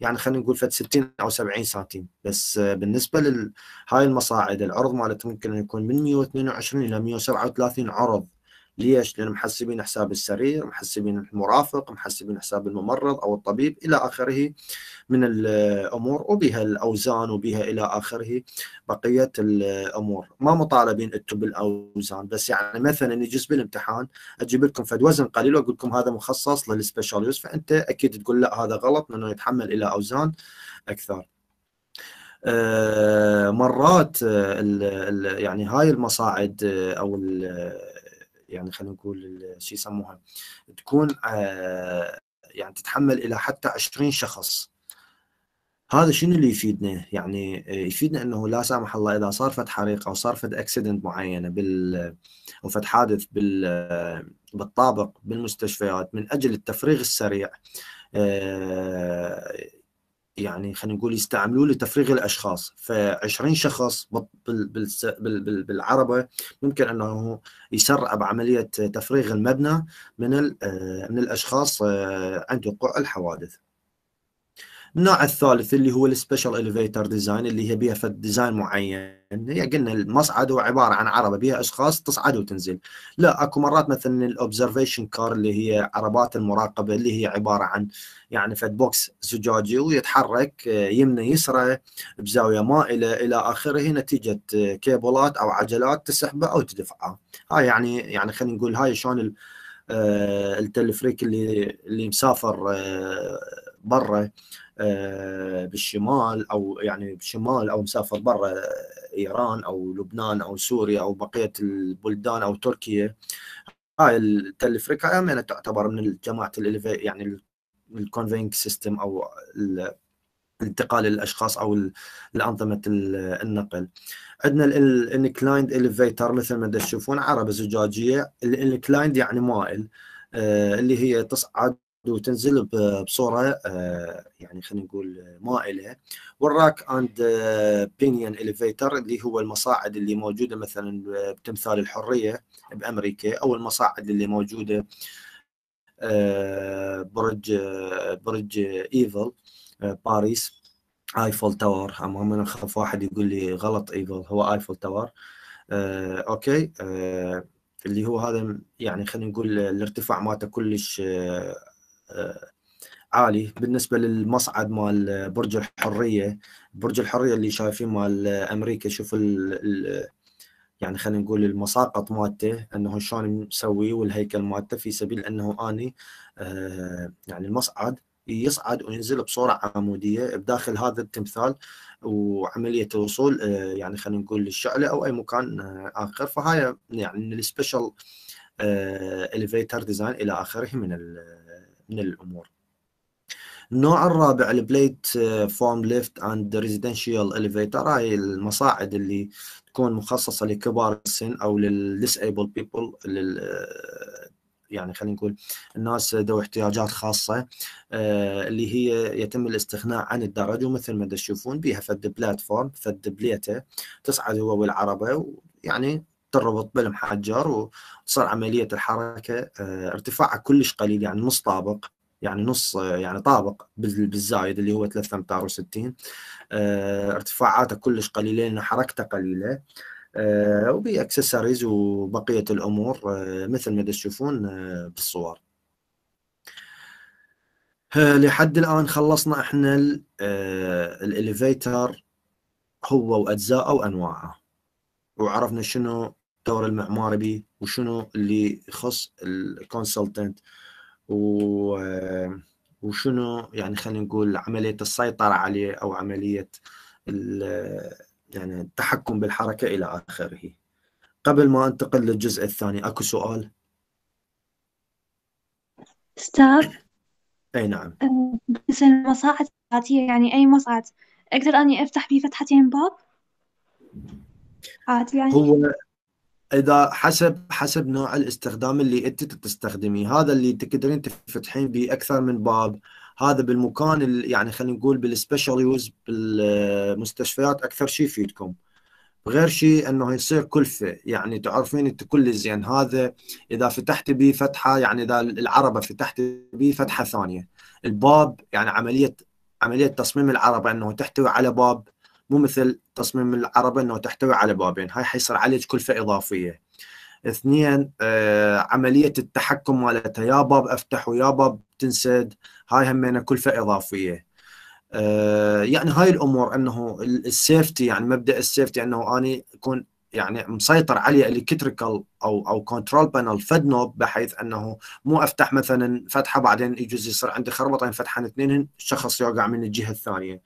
يعني خلينا نقول فد 60 او 70 سنتيم بس بالنسبه لهاي المصاعد العرض مالته ممكن يكون من 122 الى 137 عرض ليش؟ لان محسبين حساب السرير، محسبين المرافق، محسبين حساب الممرض او الطبيب الى اخره من الامور وبها الاوزان وبها الى اخره بقيه الامور، ما مطالبين انتم بالاوزان بس يعني مثلا يجلس بالامتحان اجيب لكم فد وزن قليل واقول لكم هذا مخصص يوز فانت اكيد تقول لا هذا غلط لانه يتحمل الى اوزان اكثر. آه، مرات يعني هاي المصاعد او يعني خلينا نقول شو يسموها تكون آه، يعني تتحمل الى حتى 20 شخص هذا شنو اللي يفيدنا؟ يعني آه، يفيدنا انه لا سامح الله اذا صار فد حريق او صار فد اكسيدنت معينه بال آه، او فد حادث بال بالطابق بالمستشفيات من اجل التفريغ السريع يعني خلينا نقول يستعملوه لتفريغ الاشخاص ف20 شخص بالعربه ممكن انه يسرع بعمليه تفريغ المبنى من آه، من الاشخاص آه، عند وقوع الحوادث النوع الثالث اللي هو السبيشال اليفيتر ديزاين اللي هي بها فد ديزاين معين هي يعني قلنا المصعد هو عباره عن عربه بها اشخاص تصعد وتنزل لا اكو مرات مثلا الاوبزرفيشن كار اللي هي عربات المراقبه اللي هي عباره عن يعني فد بوكس زجاجي ويتحرك يمنى يسرى بزاويه مائله الى اخره نتيجه كيبلات او عجلات تسحبه او تدفعه هاي يعني يعني خلينا نقول هاي شلون آه، التلفريك اللي اللي مسافر آه، برا آه، بالشمال او يعني بالشمال او مسافر برا ايران او لبنان او سوريا او بقيه البلدان او تركيا هاي التلفريكا يعني تعتبر من جماعه يعني الكونفينج سيستم او انتقال الاشخاص او الانظمه النقل عندنا الانكلايند اليفيتر مثل ما تشوفون عربه زجاجيه الانكلايند يعني مائل آه، اللي هي تصعد وتنزل بصوره آه، يعني خلينا نقول آه، مائله والراك اند بينيون اليفيتر اللي هو المصاعد اللي موجوده مثلا آه، بتمثال الحريه بامريكا او المصاعد اللي موجوده برج برج ايفل باريس ايفل تاور المهم انا اخاف واحد يقول لي غلط ايفل هو ايفل تاور آه، اوكي آه، اللي هو هذا يعني خلينا نقول الارتفاع مالته كلش آه، عالي بالنسبه للمصعد مال آه، برج الحريه برج الحريه اللي شايفين مال آه، امريكا شوف ال الـ يعني خلينا نقول المساقط مالته انه شلون مسوي والهيكل مالته في سبيل انه اني آه يعني المصعد يصعد وينزل بصوره عموديه بداخل هذا التمثال وعمليه الوصول آه يعني خلينا نقول للشعله او اي مكان آه اخر فهاي يعني السبيشال الفيتر ديزاين الى اخره من من الامور النوع الرابع البليت فورم ليفت اند ريزيدنشال اليفيتر هاي المصاعد اللي تكون مخصصه لكبار السن او للديسابل بيبل آه، يعني خلينا نقول الناس ذوي احتياجات خاصه آه، اللي هي يتم الاستغناء عن الدرج ومثل ما تشوفون بيها فد بلاتفورم فد بليته تصعد هو والعربه ويعني تربط بالمحجر وتصير عملية الحركة آه، ارتفاعها كلش قليل يعني نص طابق يعني نص آه، يعني طابق بالزايد اللي هو 3 امتار و60 آه، ارتفاعاته كلش قليله لان حركته قليله وباكسسوارز وبقيه الامور مثل ما تشوفون بالصور لحد الان خلصنا احنا الاليفيتر هو واجزائه وانواعه وعرفنا شنو الدور المعماري به وشنو اللي يخص الكونسلتنت و وشنو يعني خلينا نقول عملية السيطرة عليه أو عملية يعني التحكم بالحركة إلى آخره قبل ما أنتقل للجزء الثاني أكو سؤال ستاف أي نعم بس المصاعد الذاتية يعني أي مصعد أقدر أني أفتح بيه فتحتين باب عادي يعني هو اذا حسب حسب نوع الاستخدام اللي انت تستخدمي هذا اللي تقدرين تفتحين به اكثر من باب هذا بالمكان اللي يعني خلينا نقول بالسبيشال يوز بالمستشفيات اكثر شيء يفيدكم غير شيء انه يصير كلفه يعني تعرفين انت كل زين هذا اذا فتحت به فتحه يعني اذا العربه فتحت به فتحه ثانيه الباب يعني عمليه عمليه تصميم العربه انه تحتوي على باب مو مثل تصميم العربه انه تحتوي على بابين هاي حيصير عليك كلفه اضافيه اثنين آه عمليه التحكم مالتها يا باب افتح ويا باب تنسد هاي همينه كلفه اضافيه آه يعني هاي الامور انه السيفتي يعني مبدا السيفتي انه اني اكون يعني مسيطر عليه الكتريكال او او كنترول بانل فد نوب بحيث انه مو افتح مثلا فتحه بعدين يجوز يصير عندي خربطه فتحه اثنين شخص يوقع من الجهه الثانيه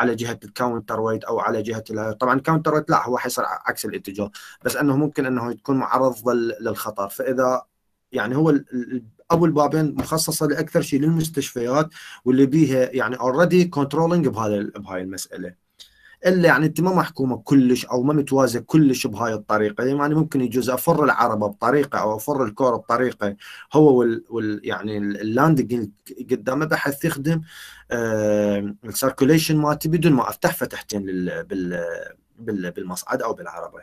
على جهه الكاونتر ويت او على جهه طبعا الكاونتر ويت لا هو حيصير عكس الاتجاه بس انه ممكن انه يكون معرض للخطر فاذا يعني هو ابو البابين مخصصه لاكثر شيء للمستشفيات واللي بيها يعني اوريدي كنترولينج بهذا بهاي المساله الا يعني انت ما محكومه كلش او ما متوازيه كلش بهاي الطريقه يعني ممكن يجوز افر العربه بطريقه او افر الكوره بطريقه هو وال, وال يعني اللاندنج قدامه بحيث يخدم آه السيركوليشن مالتي بدون ما افتح فتحتين لل بال بال بالمصعد او بالعربه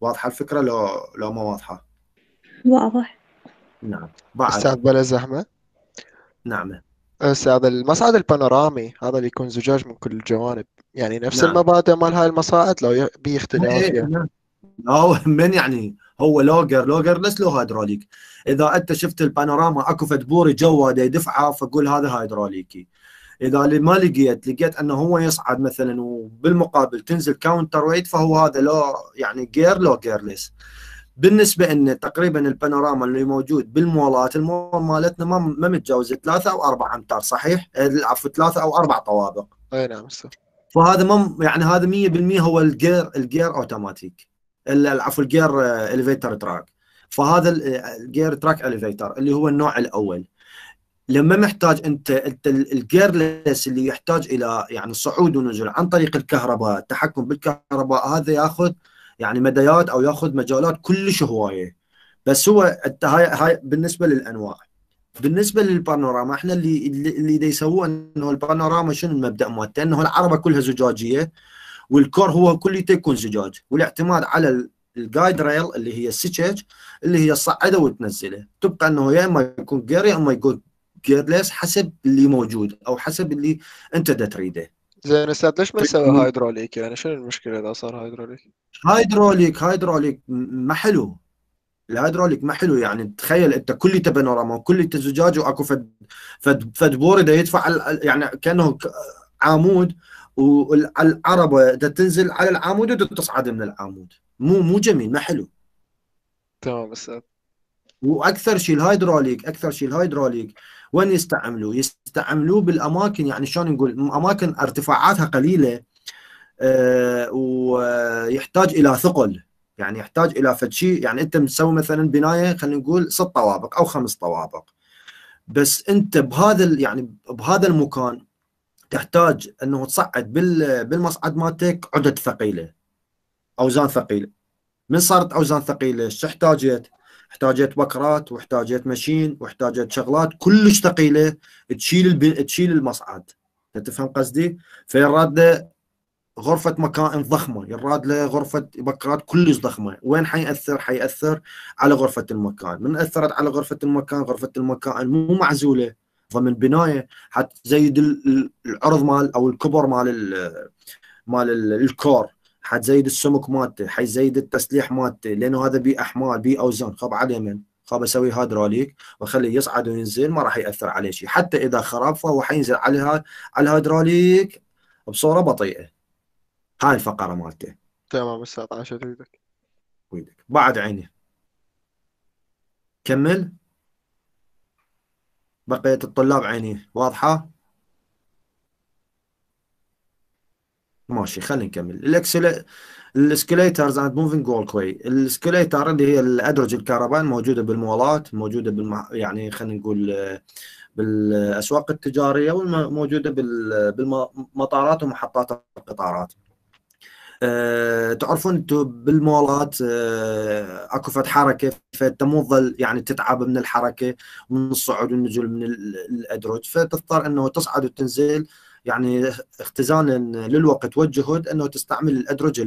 واضحه الفكره لو لو ما واضحه واضح نعم بعد استاذ بلا زحمه نعم هسه هذا المصعد البانورامي هذا اللي يكون زجاج من كل الجوانب يعني نفس نعم. المبادئ مال هاي المصاعد لو بيختلفون فيها إيه، إيه. او من يعني هو لوجر لوجر ليس له هيدروليك اذا انت شفت البانوراما اكو فد بوري جوا يدفعه فقول هذا هيدروليكي اذا ما لقيت لقيت انه هو يصعد مثلا وبالمقابل تنزل كاونتر ويت فهو هذا لو يعني جير لو جيرلس بالنسبه ان تقريبا البانوراما اللي موجود بالمولات المول مالتنا ما ما متجاوزه ثلاثه او اربع امتار صحيح؟ إيه، عفوا ثلاثه او اربع طوابق. اي نعم فهذا مم يعني هذا 100% هو الجير الجير اوتوماتيك عفوا الجير اليفيتر آه، تراك فهذا آه، الجير تراك اليفيتر اللي هو النوع الاول لما محتاج انت انت الجيرلس اللي يحتاج الى يعني صعود ونزول عن طريق الكهرباء التحكم بالكهرباء هذا ياخذ يعني مديات او ياخذ مجالات كلش هوايه بس هو هاي بالنسبه للانواع بالنسبه للبانوراما احنا اللي اللي دا يسووه انه البانوراما شنو المبدا مالته انه العربه كلها زجاجيه والكور هو كليته يكون زجاج والاعتماد على الجايد ريل اللي هي السكك اللي هي تصعده وتنزله تبقى انه يا اما يكون جير يا اما يكون جيرلس حسب اللي موجود او حسب اللي انت دا تريده زين استاذ ليش ما يسوي هايدروليك يعني شنو المشكله اذا صار هايدروليك؟ هايدروليك هايدروليك ما حلو الهيدروليك ما حلو يعني تخيل انت كل بانوراما وكل زجاج واكو فد فد, فد بوري ده يدفع يعني كانه عمود والعربه ده تنزل على العمود وده تصعد من العمود مو مو جميل ما حلو تمام استاذ أه. واكثر شيء الهيدروليك اكثر شيء الهيدروليك وين يستعملوه؟ يستعملوه بالاماكن يعني شلون نقول اماكن ارتفاعاتها قليله أه ويحتاج الى ثقل يعني يحتاج الى فد شيء يعني انت مسوي مثلا بنايه خلينا نقول ست طوابق او خمس طوابق بس انت بهذا يعني بهذا المكان تحتاج انه تصعد بالمصعد مالتك عدد ثقيله اوزان ثقيله من صارت اوزان ثقيله ايش احتاجت؟ احتاجت بكرات واحتاجت مشين واحتاجت شغلات كلش ثقيله تشيل تشيل المصعد تفهم قصدي؟ فين راده غرفة مكائن ضخمة يراد لغرفة بكرات كلش ضخمة وين حيأثر حيأثر على غرفة المكان من أثرت على غرفة المكان غرفة المكائن مو معزولة ضمن بناية حتزيد العرض مال أو الكبر مال مال الكور حتزيد السمك مالته حيزيد التسليح مالته لأنه هذا بيه أحمال بيه أوزان خاب على من خاب اسوي هيدروليك واخليه يصعد وينزل ما راح ياثر عليه شيء حتى اذا خراب فهو حينزل عليها على الهيدروليك بصوره بطيئه هاي الفقره مالته تمام الساعه 12 ايدك ويدك بعد عيني كمل بقية الطلاب عيني واضحة ماشي خلينا نكمل الاكسل الاسكليترز اند موفينج اول كوي الاسكليتر اللي هي الادرج الكهربائي موجوده بالمولات موجوده بالم... يعني خلينا نقول بالاسواق التجاريه وموجوده بالمطارات ومحطات القطارات آه، تعرفون انتم بالمولات آه، اكو فت حركه فانت مو تظل يعني تتعب من الحركه من الصعود والنزول من الادرج فتضطر انه تصعد وتنزل يعني اختزانا للوقت والجهد انه تستعمل الادرج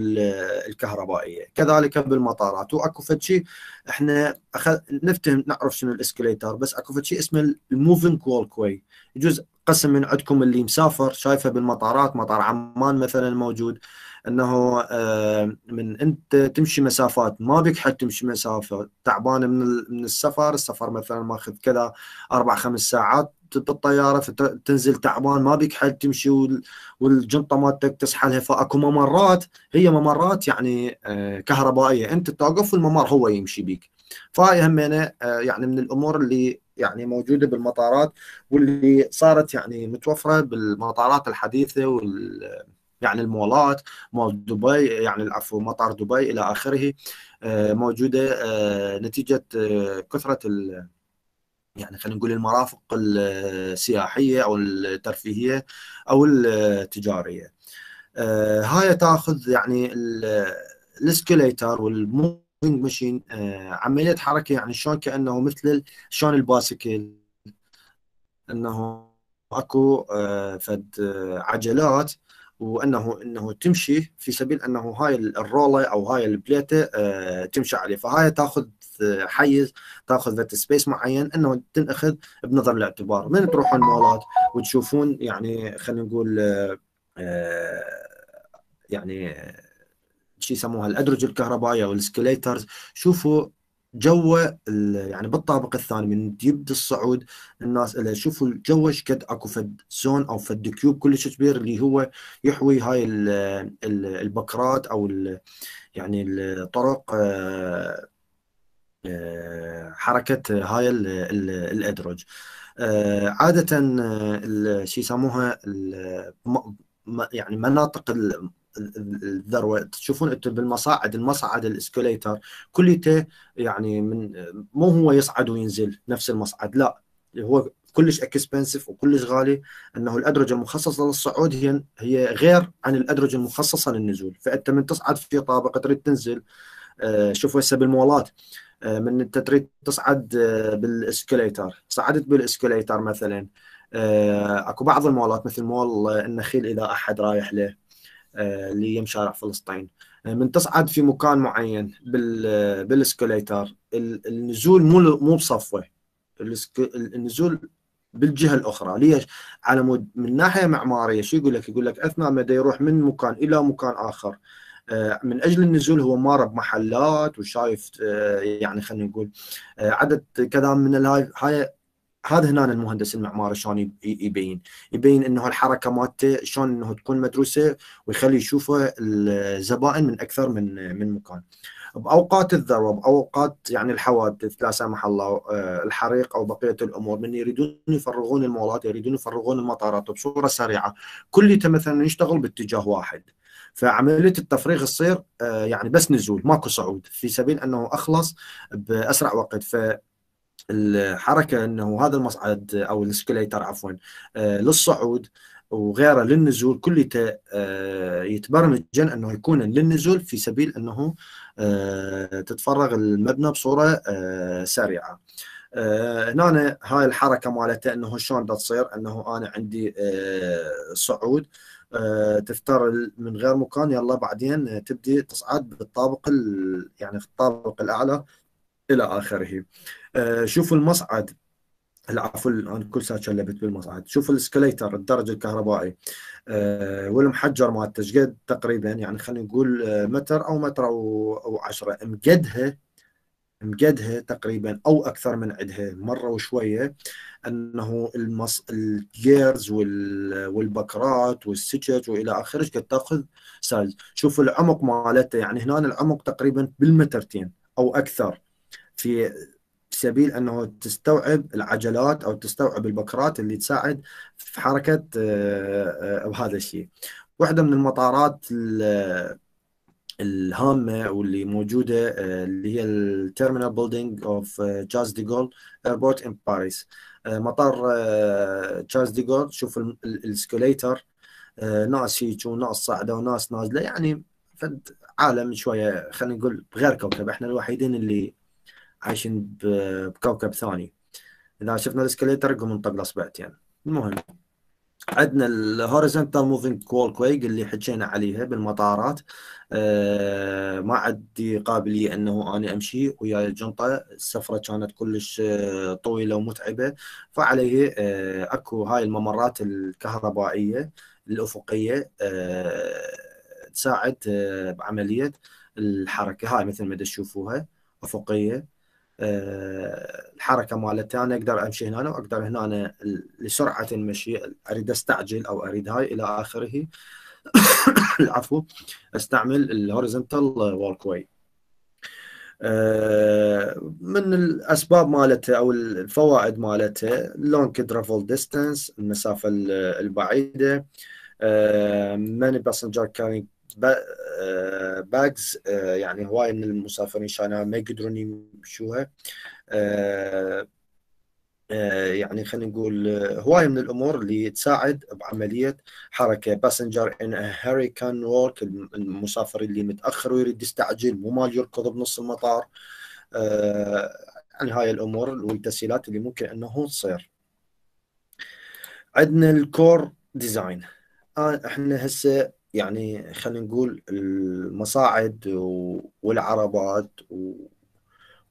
الكهربائيه كذلك بالمطارات واكو فد شيء احنا أخذ... نفتهم نعرف شنو الاسكليتر بس اكو فد شيء اسمه الموفينج وولك واي جزء قسم من عندكم اللي مسافر شايفه بالمطارات مطار عمان مثلا موجود انه آه، من انت تمشي مسافات ما بك حد تمشي مسافه تعبان من من السفر السفر مثلا ماخذ كذا اربع خمس ساعات بالطياره فتنزل تعبان ما بك حد تمشي والجنطه مالتك تسحلها فاكو ممرات هي ممرات يعني آه، كهربائيه انت توقف والممر هو يمشي بيك فهاي همينه يعني،, آه، يعني من الامور اللي يعني موجوده بالمطارات واللي صارت يعني متوفره بالمطارات الحديثه وال يعني المولات مول دبي يعني العفو مطار دبي الى اخره آه، موجوده آه، نتيجه آه، كثره ال يعني خلينا نقول المرافق السياحيه او الترفيهيه او التجاريه هاي تاخذ يعني الاسكليتر والموفينج ماشين عمليه حركه يعني شلون كانه مثل شلون الباسكل انه اكو فد عجلات وانه انه تمشي في سبيل انه هاي الروله او هاي البليته آه تمشي عليه فهاي تاخذ آه، حيز تاخذ فيت سبيس معين انه تنأخذ بنظر الاعتبار من تروحون مولات وتشوفون يعني خلينا نقول آه, آه، يعني آه، شو يسموها الادرج الكهربائيه والسكليترز شوفوا جوا يعني بالطابق الثاني من يبدا الصعود الناس اللي شوفوا جوا ايش قد اكو فد زون او فد كيوب كلش كبير اللي هو يحوي هاي البكرات او يعني الطرق آه، آه، حركه هاي الادرج آه، عاده شو يسموها يعني مناطق الذروه تشوفون انتم بالمصاعد المصعد الاسكليتر كليته يعني من مو هو يصعد وينزل نفس المصعد لا هو كلش اكسبنسيف وكلش غالي انه الادرجه المخصصه للصعود هي هي غير عن الادرجه المخصصه للنزول فانت من تصعد في طابق تريد تنزل آه، شوفوا هسه بالمولات آه، من انت تريد تصعد آه، بالاسكليتر صعدت بالاسكليتر مثلا اكو بعض المولات مثل مول النخيل اذا احد رايح له آه، اللي هي مشارع فلسطين آه، من تصعد في مكان معين بالاسكوليتر آه، بالاسكليتر النزول مو مو بصفوه النزول بالجهه الاخرى ليش على مود من ناحيه معماريه شو يقول لك يقول لك اثناء ما يروح من مكان الى مكان اخر من اجل النزول هو مار بمحلات وشايف يعني خلينا نقول عدد كذا من الهاي هذا هنا المهندس المعماري شلون يبين يبين انه الحركه مالته شلون انه تكون مدروسه ويخلي يشوفها الزبائن من اكثر من من مكان باوقات الذروه باوقات يعني الحوادث لا سمح الله آه، الحريق او بقيه الامور من يريدون يفرغون المولات يريدون يفرغون المطارات بصوره سريعه كليته مثلا يشتغل باتجاه واحد فعمليه التفريغ تصير آه، يعني بس نزول ماكو صعود في سبيل انه اخلص باسرع وقت ف الحركه انه هذا المصعد او الاسكليتر عفوا آه، للصعود وغيره للنزول كل آه، يتبرمج انه يكون للنزول في سبيل انه آه، تتفرغ المبنى بصوره سريعه. هنا هاي الحركه مالته انه شلون تصير انه انا عندي صعود تفتر من غير مكان يلا بعدين تبدي تصعد بالطابق يعني في الطابق الاعلى الى اخره آه، شوفوا المصعد العفو انا كل ساعه شلبت بالمصعد شوفوا الاسكليتر الدرج الكهربائي آه، والمحجر مالته قد تقريبا يعني خلينا نقول آه، متر او متر او او 10 مقدها مقدها تقريبا او اكثر من عدها مره وشويه انه المص الجيرز وال... والبكرات والسكك والى اخره قد تاخذ سايز شوفوا العمق مالته يعني هنا العمق تقريبا بالمترتين او اكثر في سبيل انه تستوعب العجلات او تستوعب البكرات اللي تساعد في حركه بهذا آه، آه، الشيء. واحده من المطارات الهامه واللي موجوده آه، اللي هي التيرمينال بيلدينج اوف تشارلز دي جول ايربورت ان باريس مطار تشارلز دي جول شوف الاسكليتر ناس هيك وناس صاعده وناس نازله يعني فد عالم شويه خلينا نقول غير كوكب احنا الوحيدين اللي عايشين بكوكب ثاني اذا شفنا الاسكليتر قوم نطق الاصبعتين يعني. المهم عندنا الهوريزونتال موفينج كول كويك اللي حكينا عليها بالمطارات آه، ما عندي قابليه انه انا امشي وياي الجنطه السفره كانت كلش آه، طويله ومتعبه فعليه آه، اكو هاي الممرات الكهربائيه الافقيه تساعد بعمليه الحركه هاي مثل ما تشوفوها افقيه آه، الحركه مالتي انا اقدر امشي هنا واقدر هنا أنا لسرعه المشي اريد استعجل او اريد هاي الى اخره العفو استعمل الهوريزونتال ووك واي آه، من الاسباب مالته او الفوائد مالته لونج ترافل ديستانس المسافه البعيده ماني باسنجر كان باجز آه، آه، يعني هواي من المسافرين شانها ما يقدرون يمشوها آه، يعني خلينا نقول هواية من الأمور اللي تساعد بعملية حركة باسنجر إن هاريكان وورك المسافر اللي متأخر ويريد يستعجل مو مال يركض بنص المطار يعني هاي الأمور والتسهيلات اللي ممكن أنه تصير عندنا الكور ديزاين احنا هسه يعني خلينا نقول المصاعد والعربات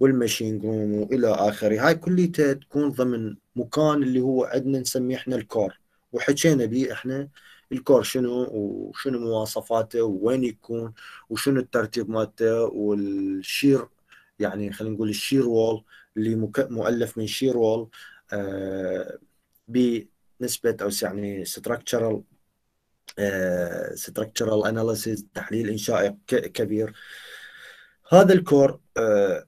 والماشين روم والى اخره هاي كليتها تكون ضمن مكان اللي هو عندنا نسميه احنا الكور وحكينا به احنا الكور شنو وشنو مواصفاته وين يكون وشنو الترتيب مالته والشير يعني خلينا نقول الشير وول اللي مؤلف من شير وول آه بنسبه او يعني ستراكشرال ستراكشرال آه، اناليسيز تحليل انشائي كبير هذا الكور آه،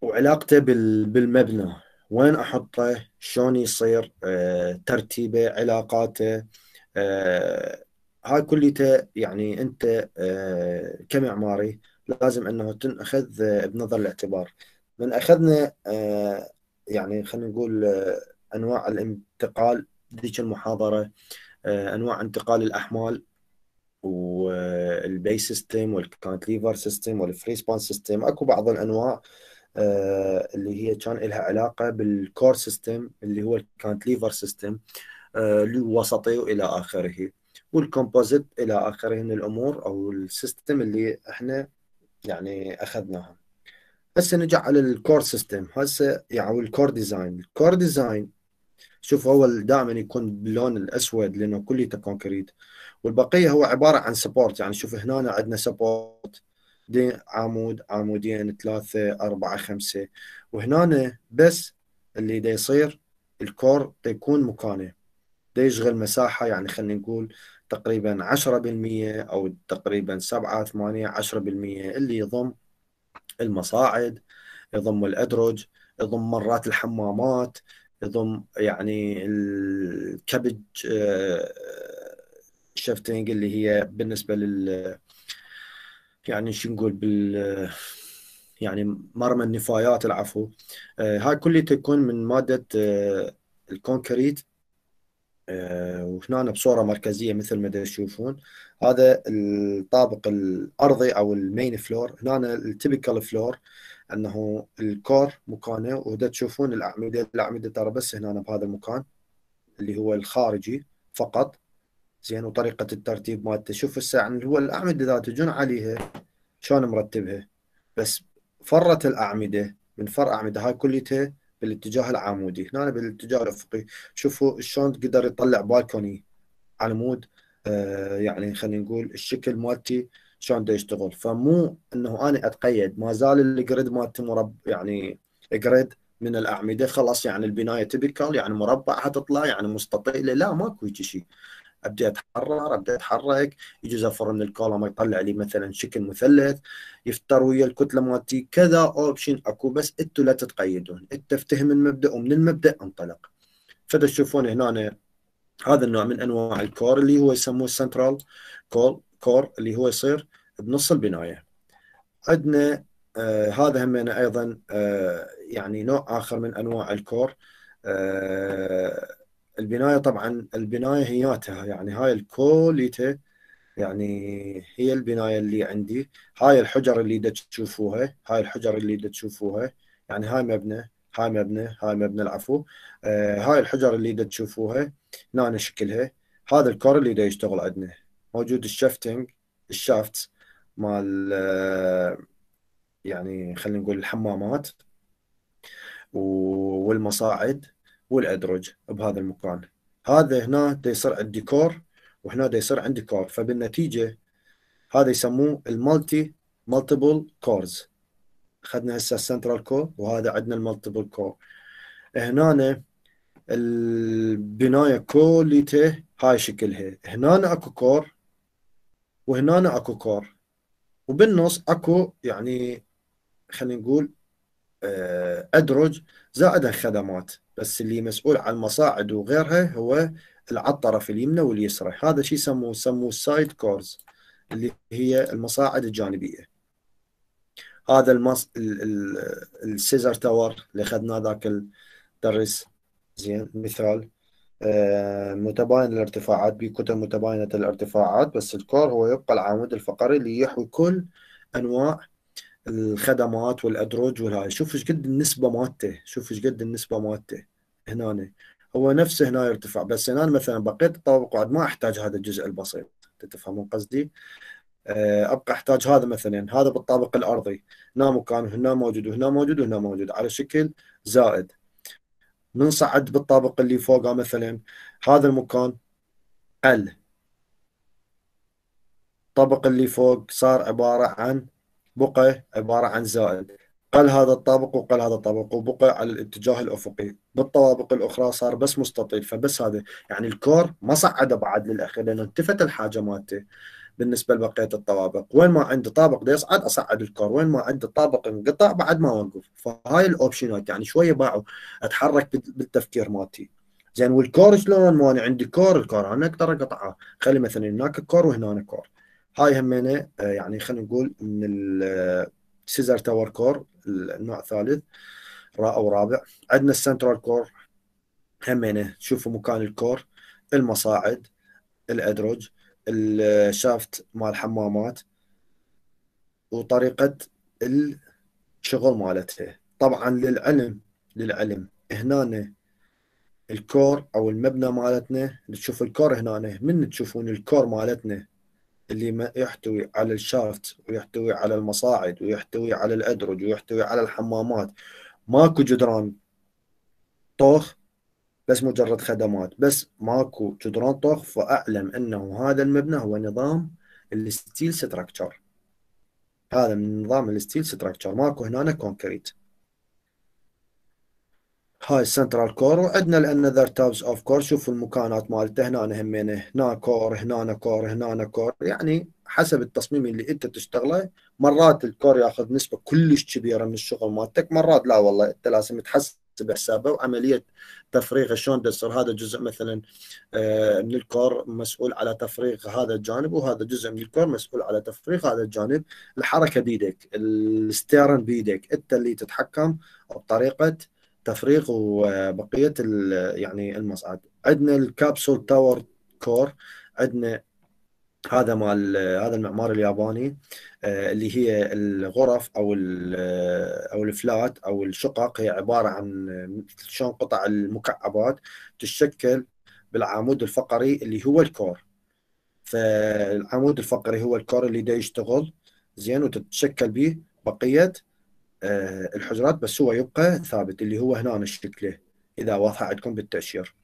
وعلاقته بالمبنى وين احطه شلون يصير آه، ترتيبه علاقاته هاي كليته يعني انت كمعماري لازم انه تنأخذ بنظر الاعتبار من اخذنا يعني خلينا نقول انواع الانتقال ذيك المحاضره آه، انواع انتقال الاحمال والبي سيستم والكانتليفر سيستم والفري سبان سيستم اكو بعض الانواع آه، اللي هي كان لها علاقه بالكور سيستم اللي هو ليفر سيستم الوسطي آه، والى اخره والكومبوزيت الى اخره من الامور او السيستم اللي احنا يعني اخذناها هسه نجي على الكور سيستم هسه يعني الكور ديزاين الكور ديزاين شوف اول دائما يكون باللون الاسود لانه كليته كونكريت والبقيه هو عباره عن سبورت يعني شوف هنا عندنا سبورت عمود عمودين ثلاثه اربعه خمسه وهنا بس اللي دا يصير الكور دا يكون مكانه دا يشغل مساحه يعني خلينا نقول تقريبا 10% او تقريبا 7 8 10% اللي يضم المصاعد يضم الادرج يضم مرات الحمامات يعني الكبج آه، شفتنج اللي هي بالنسبة لل يعني شو نقول بال يعني مرمى النفايات العفو آه، هاي كلها تكون من مادة آه، الكونكريت وهنا بصورة مركزية مثل ما تشوفون هذا الطابق الأرضي أو المين فلور هنا التبكال فلور انه الكور مكانه وهدا تشوفون الاعمده الاعمده ترى بس هنا بهذا المكان اللي هو الخارجي فقط زين وطريقه الترتيب مالته شوف هسه يعني هو الاعمده اذا تجون عليها شلون مرتبها بس فرت الاعمده من فرع اعمده هاي كليتها بالاتجاه العمودي هنا بالاتجاه الافقي شوفوا شلون قدر يطلع بالكوني على مود آه يعني خلينا نقول الشكل مالتي شلون بده يشتغل فمو انه انا اتقيد ما زال الجريد مالتي مربع يعني جريد من الاعمده خلاص يعني البنايه تبكال يعني مربع حتطلع يعني مستطيله لا ماكو هيك شيء ابدا اتحرر ابدا اتحرك يجوز افرن من الكولوم يطلع لي مثلا شكل مثلث يفتر ويا الكتله مالتي كذا اوبشن اكو بس انتم لا تتقيدون انت افتهم المبدا ومن المبدا انطلق فتشوفون هنا هذا النوع من انواع الكور اللي هو يسموه سنترال كول كور اللي هو يصير بنص البنايه عندنا آه هذا أنا ايضا آه يعني نوع اخر من انواع الكور آه البنايه طبعا البنايه هياتها يعني هاي الكوليته يعني هي البنايه اللي عندي هاي الحجر اللي دا تشوفوها هاي الحجر اللي دا تشوفوها يعني هاي مبنى هاي مبنى هاي مبنى العفو آه هاي الحجر اللي دا تشوفوها هنا شكلها هذا الكور اللي دا يشتغل عندنا موجود الشفتنج الشافت مال آه، يعني خلينا نقول الحمامات والمصاعد والأدرج بهذا المكان هذا هنا يصير عندي كور وهنا يصير عندي كور فبالنتيجة هذا يسموه المالتي مالتيبل كورز اخذنا هسه السنترال كور وهذا عندنا المالتيبل كور هنا البنايه كليته هاي شكلها هنا اكو كور وهنا اكو كور وبالنص اكو يعني خلينا نقول آه، ادرج زائد خدمات بس اللي مسؤول عن المصاعد وغيرها هو الطرف اليمنى واليسرى هذا شيء يسموه يسموه سايد كورز اللي هي المصاعد الجانبيه هذا المص السيزر تاور اللي اخذناه ذاك الدرس زين مثال آه، متباين الارتفاعات بكتل متباينة الارتفاعات بس الكور هو يبقى العمود الفقري اللي يحوي كل أنواع الخدمات والأدروج والهاي شوف ايش قد النسبة مالته شوف ايش قد النسبة مالته هنا هو نفسه هنا يرتفع بس هنا مثلا بقيت الطابق وعد ما أحتاج هذا الجزء البسيط تفهمون قصدي؟ آه، ابقى احتاج هذا مثلا هذا بالطابق الارضي هنا مكان هنا موجود وهنا موجود وهنا موجود على شكل زائد صعد بالطابق اللي فوقه مثلا هذا المكان ال الطابق اللي فوق صار عبارة عن بقع عبارة عن زائد قل هذا الطابق وقل هذا الطابق وبقى على الاتجاه الافقي بالطوابق الاخرى صار بس مستطيل فبس هذا يعني الكور ما صعد بعد للاخير لانه انتفت الحاجه مالته بالنسبه لبقيه الطوابق وين ما عندي طابق دا يصعد اصعد الكور وين ما عندي طابق انقطع بعد ما اوقف فهاي الاوبشنات يعني شويه باعوا اتحرك بالتفكير مالتي زين والكور شلون ما انا عندي كور الكور انا اقدر اقطعه خلي مثلا هناك كور وهنا كور هاي همينه آه، يعني خلينا نقول من السيزر تاور كور النوع الثالث او رابع عندنا السنترال كور همينه شوفوا مكان الكور المصاعد الادرج الشافت مال الحمامات وطريقه الشغل مالتها طبعا للعلم للعلم هنا الكور او المبنى مالتنا تشوف الكور هنا من تشوفون الكور مالتنا اللي ما يحتوي على الشافت ويحتوي على المصاعد ويحتوي على الادرج ويحتوي على الحمامات ماكو جدران طوخ بس مجرد خدمات بس ماكو جدران طخ فاعلم انه هذا المبنى هو نظام الستيل ستراكشر هذا من نظام الستيل ستراكشر ماكو هنا كونكريت هاي السنترال كور وعندنا الانذر تابز اوف كور شوفوا المكانات مالته هنا همينه هنا كور هنا كور هنا كور يعني حسب التصميم اللي انت تشتغله مرات الكور ياخذ نسبه كلش كبيره من الشغل مالتك مرات لا والله انت لازم تحسن تبع حسابه وعمليه تفريغ شلون تصير هذا جزء مثلا آه، من الكور مسؤول على تفريغ هذا الجانب وهذا جزء من الكور مسؤول على تفريغ هذا الجانب الحركه بيدك الستيرن بيدك انت اللي تتحكم بطريقه تفريغ وبقيه يعني المصعد عندنا الكابسول تاور كور عندنا هذا مال هذا المعمار الياباني آه، اللي هي الغرف او آه، او الفلات او الشقق هي عباره عن مثل آه، شلون قطع المكعبات تتشكل بالعمود الفقري اللي هو الكور فالعمود الفقري هو الكور اللي دا يشتغل زين وتتشكل به بقيه الحجرات بس هو يبقى ثابت اللي هو هنا شكله اذا واضحه عندكم بالتاشير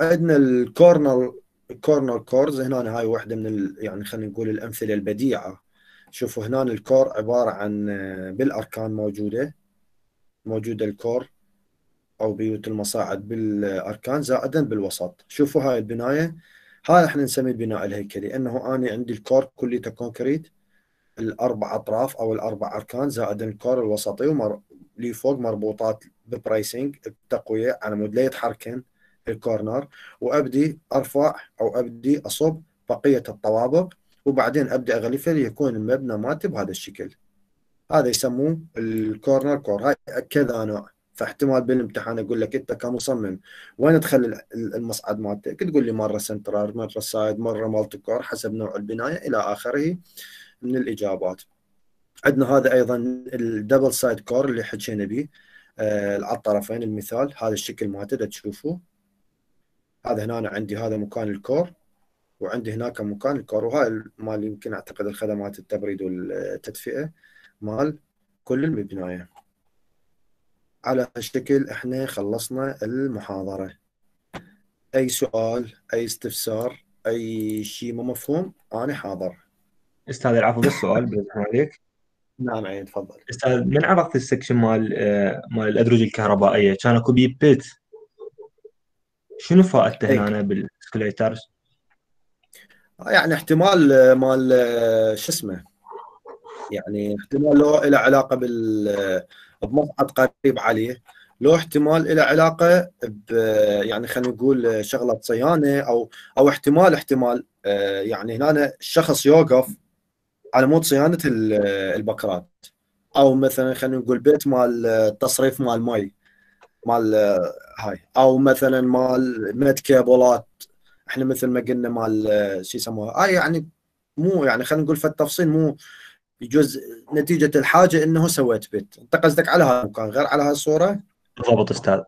عندنا الكورنر كورنر كورز هنا هاي واحده من ال... يعني خلينا نقول الامثله البديعه شوفوا هنا الكور عباره عن آه، بالاركان موجوده موجوده الكور او بيوت المصاعد بالاركان زائدا بالوسط شوفوا هاي البنايه هاي احنا نسميه البناء الهيكلي انه انا عندي الكور كليته كونكريت الاربع اطراف او الاربع اركان زائدا الكور الوسطي ومر... لي فوق مربوطات ببرايسنج التقوية على مود لا يتحركن الكورنر وابدي ارفع او ابدي اصب بقيه الطوابق وبعدين ابدا اغلفها ليكون المبنى مالتي بهذا الشكل هذا يسموه الكورنر كور هاي كذا نوع فاحتمال بالامتحان اقول لك انت كمصمم وين تخلي المصعد مالتك تقول لي مره سنترال مره سايد مره مالتي كور حسب نوع البنايه الى اخره من الاجابات عندنا هذا ايضا الدبل سايد كور اللي حكينا به آه على الطرفين المثال هذا الشكل مالته تشوفوه هذا هنا أنا عندي هذا مكان الكور وعندي هناك مكان الكور وهاي مال يمكن اعتقد الخدمات التبريد والتدفئه مال كل المبناية على هالشكل احنا خلصنا المحاضره اي سؤال اي استفسار اي شيء مو مفهوم انا حاضر استاذ العفو بس سؤال عليك نعم عين تفضل استاذ من عرفت السكشن مال آه، مال الادرج الكهربائيه كان اكو بيه بيت شنو فائدته إيه. هنا بالاسكليترز؟ يعني احتمال آه، مال آه، شو اسمه يعني احتمال لو له علاقه بال آه، بمصعد قريب عليه لو احتمال له علاقه ب يعني خلينا نقول شغله صيانه او او احتمال احتمال يعني هنا الشخص يوقف على مود صيانه البكرات او مثلا خلينا نقول بيت مال تصريف مال مي مال هاي او مثلا مال مد كيبلات احنا مثل ما قلنا مال شو يسموها هاي آه، يعني مو يعني خلينا نقول في التفصيل مو يجوز نتيجه الحاجه انه سويت بيت انت قصدك على هذا المكان غير على هالصوره بالضبط استاذ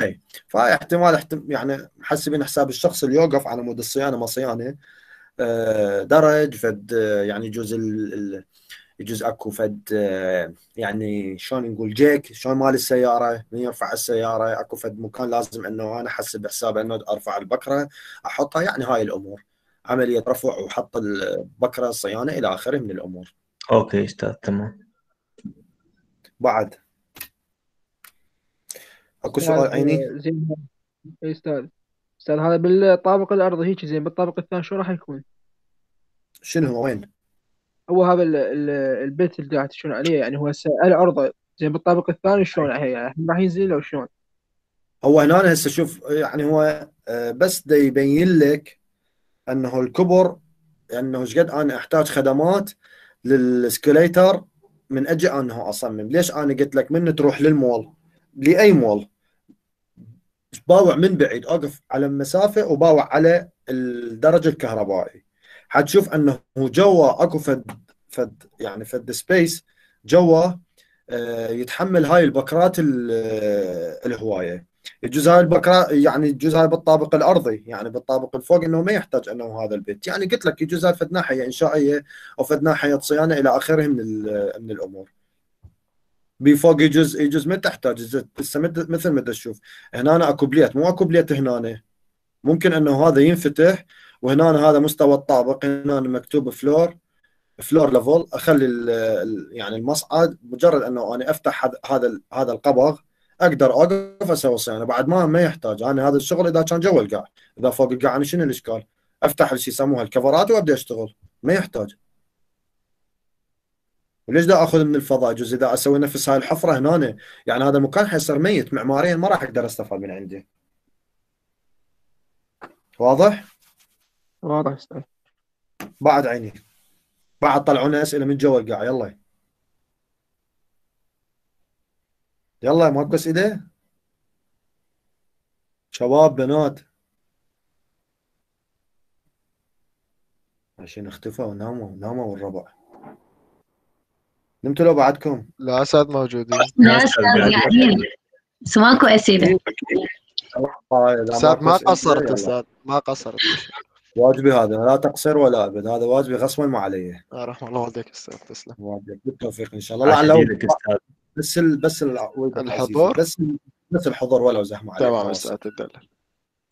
اي فاحتمال احتم يعني محسبين حساب الشخص اللي يوقف على مود الصيانه ما صيانه آه، درج فد آه، يعني يجوز يجوز اكو فد آه، يعني شلون نقول جيك شلون مال السياره من يرفع السياره اكو فد مكان لازم انه انا احسب بحساب انه ارفع البكره احطها يعني هاي الامور عمليه رفع وحط البكره الصيانه الى اخره من الامور. اوكي استاذ تمام. بعد اكو سؤال عيني آه، زين إيه، استاذ استاذ هذا بالطابق الارضي هيك زين بالطابق الثاني شو راح يكون؟ شنو هو وين؟ هو هذا البيت اللي قاعد تشون عليه يعني هو هسه العرضه زي بالطابق الثاني شلون يعني راح ينزل او شلون؟ هو هنا هسه شوف يعني هو آه، بس دا يبين لك انه الكبر انه ايش قد انا احتاج خدمات للسكليتر من اجل انه اصمم ليش انا قلت لك من تروح للمول لاي مول باوع من بعيد اوقف على المسافه وباوع على الدرج الكهربائي حتشوف انه جوا اكو فد فد يعني فد سبيس جوا آه، يتحمل هاي البكرات آه، الهوايه يجوز هاي البكرة يعني يجوز هاي بالطابق الارضي يعني بالطابق الفوق انه ما يحتاج انه هذا البيت يعني قلت لك يجوز هاي فد ناحيه انشائيه او فد ناحيه صيانه الى اخره من آه، من الامور بفوق يجوز يجوز ما تحتاج مثل ما تشوف هنا اكو بليت مو اكو بليت هنا ممكن انه هذا ينفتح وهنا هذا مستوى الطابق هنا مكتوب فلور فلور ليفل اخلي يعني المصعد مجرد انه انا افتح هذا هذا القبغ اقدر اوقف اسوي صيانه بعد ما ما يحتاج انا هذا الشغل اذا كان جوا القاع اذا فوق القاع انا شنو الاشكال؟ افتح اللي يسموها الكفرات وابدا اشتغل ما يحتاج وليش دا اخذ من الفضاء جزء اذا اسوي نفس هاي الحفره هنا يعني هذا المكان حيصير ميت معماريا ما راح اقدر استفاد من عنده واضح؟ واضح استاذ بعد عيني بعد طلعونا اسئله من جوا القاعه يلا يلا ماكو اسئله شباب بنات عشان اختفوا وناموا ناموا والربع نمتوا لو بعدكم لا اسد موجودين لا اسد قاعدين يعني. بس ماكو اسئله استاذ ما قصرت استاذ ما قصرت واجبي هذا لا تقصر ولا ابد هذا واجبي غصبا ما علي رحم الله والديك استاذ تسلم والديك بالتوفيق ان شاء الله لو بس الـ بس الـ الحضور بس بس الحضور ولو زحمه عليك تمام استاذ الدلال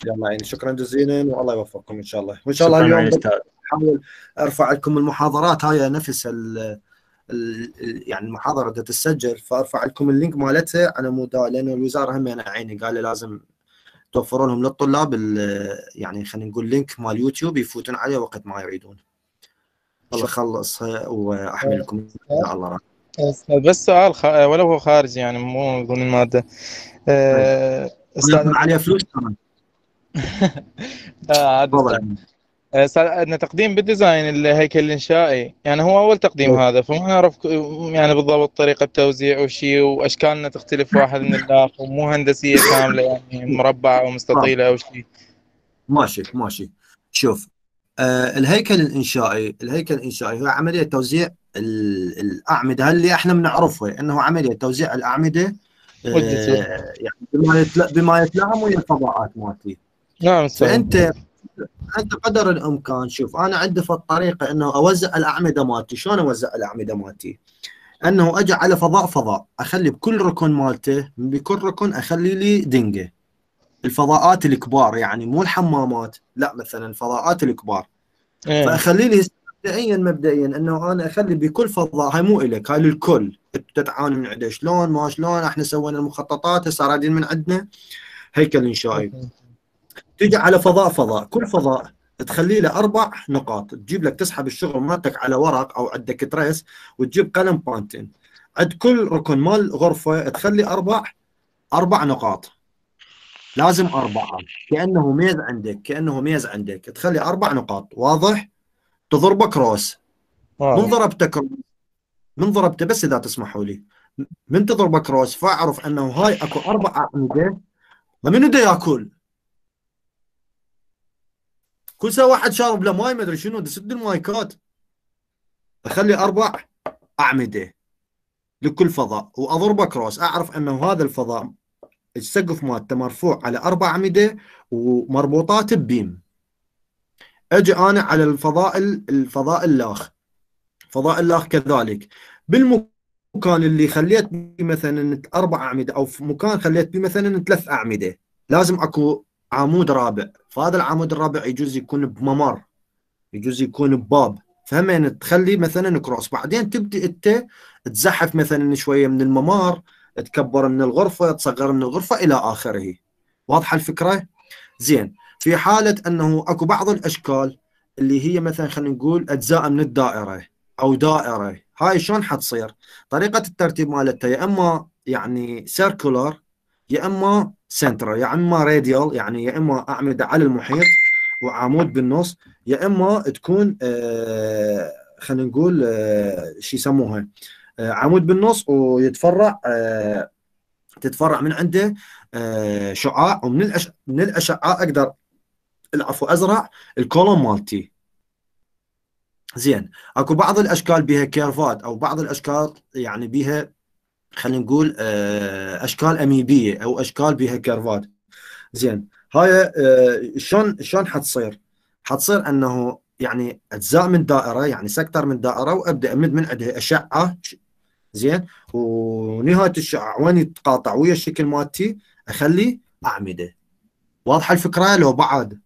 يلا يعني شكرا جزيلا والله يوفقكم ان شاء الله وان شاء الله اليوم احاول ارفع لكم المحاضرات هاي نفسها ال يعني المحاضره بدها تتسجل فارفع لكم اللينك مالتها على مود لان الوزاره هم انا عيني قال لي لازم توفروا لهم للطلاب يعني خلينا نقول لينك مال يوتيوب يفوتون عليه وقت ما يريدون الله خلص واحمل لكم الله راح بس سؤال خ... ولو هو خارج يعني مو ضمن الماده طيب. آه، استاذ عليه فلوس آه، ترى آه، عندنا تقديم بالديزاين الهيكل الانشائي يعني هو اول تقديم م. هذا فما نعرف يعني بالضبط طريقه توزيع وشيء واشكالنا تختلف واحد من الاخر ومو هندسيه كامله يعني مربعه او مستطيله او شيء ماشي ماشي شوف آه الهيكل الانشائي الهيكل الانشائي هو عمليه توزيع الاعمده اللي احنا بنعرفها انه عمليه توزيع الاعمده آه يعني بما يتلائم ويا الفضاءات مالتي نعم فانت حسب قدر الامكان شوف انا عندي في الطريقه انه اوزع الاعمده مالتي شلون اوزع الاعمده مالتي انه اجي على فضاء فضاء اخلي بكل ركن مالته بكل ركن اخلي لي دنجه الفضاءات الكبار يعني مو الحمامات لا مثلا الفضاءات الكبار إيه. فاخلي لي مبدئيا مبدئيا انه انا اخلي بكل فضاء هاي مو الك هاي للكل تعاني من عنده شلون ما شلون احنا سوينا المخططات هسه من عندنا هيكل انشائي تجي على فضاء فضاء كل فضاء تخليه له اربع نقاط تجيب لك تسحب الشغل مالتك على ورق او عندك تريس وتجيب قلم بانتين عند كل ركن مال غرفه تخلي اربع اربع نقاط لازم اربعه كانه ميز عندك كانه ميز عندك تخلي اربع نقاط واضح تضربه كروس آه. من ضربته كروس من ضربته بس اذا تسمحوا لي من تضربه كروس فاعرف انه هاي اكو اربع اعمده ومن دا ياكل كل ساعه واحد شارب له ماي ما ادري شنو سد المايكات اخلي اربع اعمده لكل فضاء واضربه كروس اعرف انه هذا الفضاء السقف مالته مرفوع على اربع اعمده ومربوطات ببيم اجي انا على الفضاء الفضاء اللاخ فضاء اللاخ كذلك بالمكان اللي خليت مثلا اربع اعمده او في مكان خليت فيه مثلا ثلاث اعمده لازم اكو عمود رابع فهذا العمود الرابع يجوز يكون بممر يجوز يكون بباب فهمين يعني تخلي مثلا كروس بعدين تبدي انت تزحف مثلا شويه من الممر تكبر من الغرفه تصغر من الغرفه الى اخره واضحه الفكره زين في حاله انه اكو بعض الاشكال اللي هي مثلا خلينا نقول اجزاء من الدائره او دائره هاي شلون حتصير طريقه الترتيب مالتها يا اما يعني سيركولار يا اما سنترا يا اما راديال يعني يا اما اعمده على المحيط وعمود بالنص يا اما تكون آه، خلينا نقول آه، شو يسموها آه، عمود بالنص ويتفرع تتفرع من عنده شعاع ومن الأش... من الاشعاع اقدر العفو ازرع الكولوم مالتي زين اكو بعض الاشكال بها كيرفات او بعض الاشكال يعني بها خلينا نقول آه، اشكال اميبيه او اشكال بها كيرفات زين هاي آه، شلون شلون حتصير؟ حتصير انه يعني اجزاء من دائره يعني سكتر من دائره وابدا امد من عندها اشعه زين ونهايه الشعاع وين يتقاطع ويا الشكل مالتي اخلي اعمده واضحه الفكره لو بعد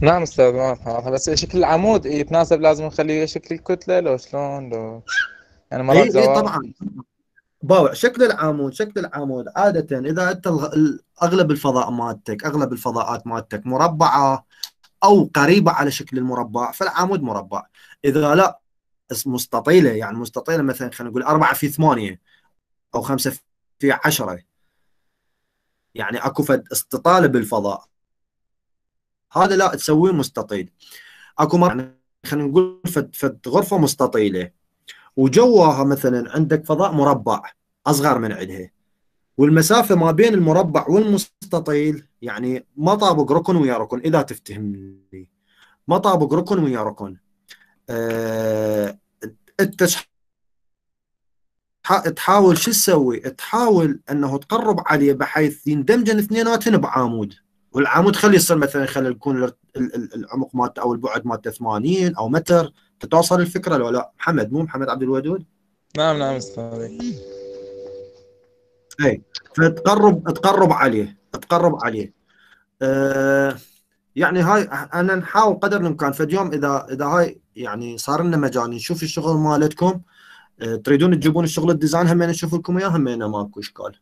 نعم استاذ واضحه بس شكل العمود إيه، يتناسب لازم نخليه شكل الكتله لو شلون لو يعني مرات زواج إيه, إيه، طبعا باوع شكل العامود شكل العامود عادة إذا أنت أغلب الفضاء مالتك أغلب الفضاءات مالتك مربعة أو قريبة على شكل المربع فالعامود مربع إذا لا مستطيلة يعني مستطيلة مثلا خلينا نقول أربعة في ثمانية أو خمسة في عشرة يعني أكو فد استطالة بالفضاء هذا لا تسويه مستطيل أكو مر... يعني خلينا نقول فد, فد غرفة مستطيلة وجواها مثلا عندك فضاء مربع اصغر من عندها والمسافه ما بين المربع والمستطيل يعني ما طابق ركن ويا ركن اذا تفتهمني ما طابق ركن ويا ركن أه تحاول شو تسوي؟ تحاول انه تقرب عليه بحيث يندمجن اثنيناتهم بعامود والعمود خلي يصير مثلا خلي يكون العمق مالته او البعد مالته 80 او متر توصل الفكره لو لا محمد مو محمد عبد الودود نعم نعم استاذ اي فتقرب تقرب عليه تقرب عليه أه يعني هاي انا نحاول قدر الامكان فديوم اذا اذا هاي يعني صار لنا مجال نشوف الشغل مالتكم أه تريدون تجيبون الشغل الديزاين هم نشوف لكم اياه هم ماكو اشكال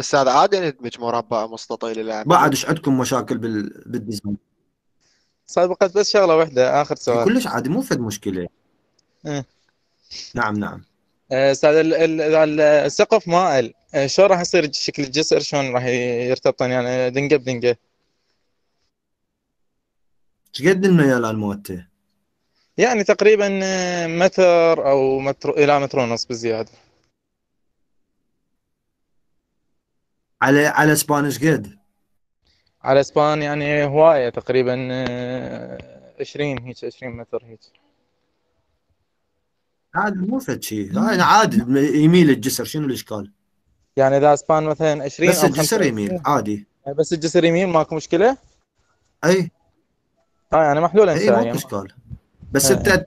استاذ عادي ندمج مربع مستطيل بعد ايش عندكم مشاكل بالديزاين صار بس شغله واحده اخر سؤال كلش عادي مو فد مشكله أه. نعم نعم آه، استاذ اذا السقف مائل آه، شلون راح يصير شكل الجسر شلون راح يرتبطن يعني دنقه بدنقه شقد الميال الموته؟ يعني تقريبا آه، متر او متر الى متر ونص بزياده على على سبانش قد؟ على سبان يعني هواية تقريبا 20 آه، هيك 20 متر هيك عادي مو فد شيء يعني عادي يميل الجسر شنو الاشكال؟ يعني اذا سبان مثلا 20 بس الجسر يميل عادي يعني بس الجسر يميل ماكو مشكله؟ اي اه يعني محلوله اي يعني. ماكو اشكال بس آه. انت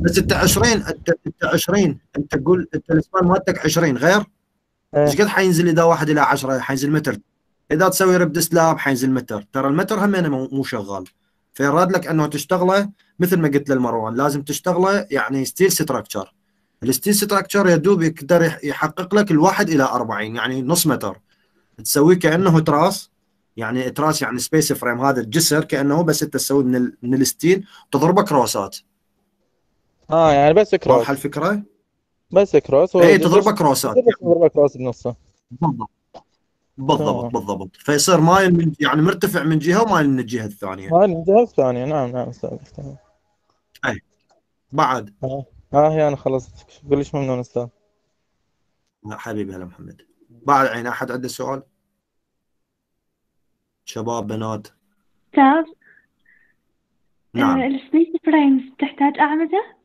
بس انت 20 انت انت 20 انت تقول انت الاسبان مالتك 20 غير؟ آه. ايش قد حينزل اذا واحد الى 10 حينزل متر اذا تسوي ريب سلاب حينزل متر ترى المتر هم أنا مو شغال فيراد لك انه تشتغله مثل ما قلت للمروان لازم تشتغله يعني ستيل ستراكشر الستيل ستراكشر يا دوب يقدر يحقق لك الواحد الى 40 يعني نص متر تسويه كانه تراس يعني تراس يعني سبيس فريم هذا الجسر كانه بس انت تسوي من من الستيل تضربه كروسات اه يعني بس كروس واضحه الفكره؟ بس كروس اي تضربه كروسات تضربه كروس بنصه بالضبط بالضبط آه. بالضبط فيصير مايل من يعني مرتفع من جهه ومايل من الجهه الثانيه مايل من الجهه الثانيه نعم نعم استاذ تمام اي بعد اه, آه هي انا خلصت كلش ممنون استاذ حبيبي هلا محمد بعد عين احد عنده سؤال؟ شباب بنات استاذ نعم آه، السبيس فريمز يعني تحتاج اعمده؟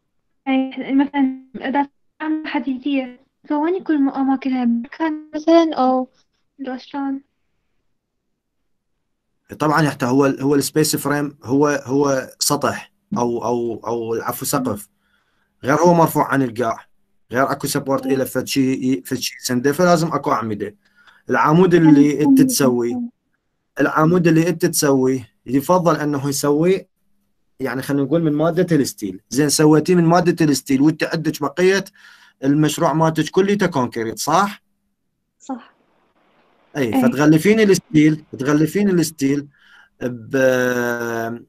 يعني مثلا اذا اعمده حديديه فوين يكون اماكنها مكان مثلا او داستان طبعا حتى هو هو السبيس فريم هو هو سطح او او او عفوا سقف غير هو مرفوع عن القاع غير اكو سبورت له فد شيء فد شيء سنده فلازم اكو اعمده العمود اللي انت تسويه العمود اللي انت تسويه يفضل انه يسويه يعني خلينا نقول من ماده الستيل زين سويتيه من ماده الستيل وانت عندك بقيه المشروع مالتك كليته كونكريت صح؟ صح اي أيه. فتغلفين الستيل تغلفين الستيل ب آه،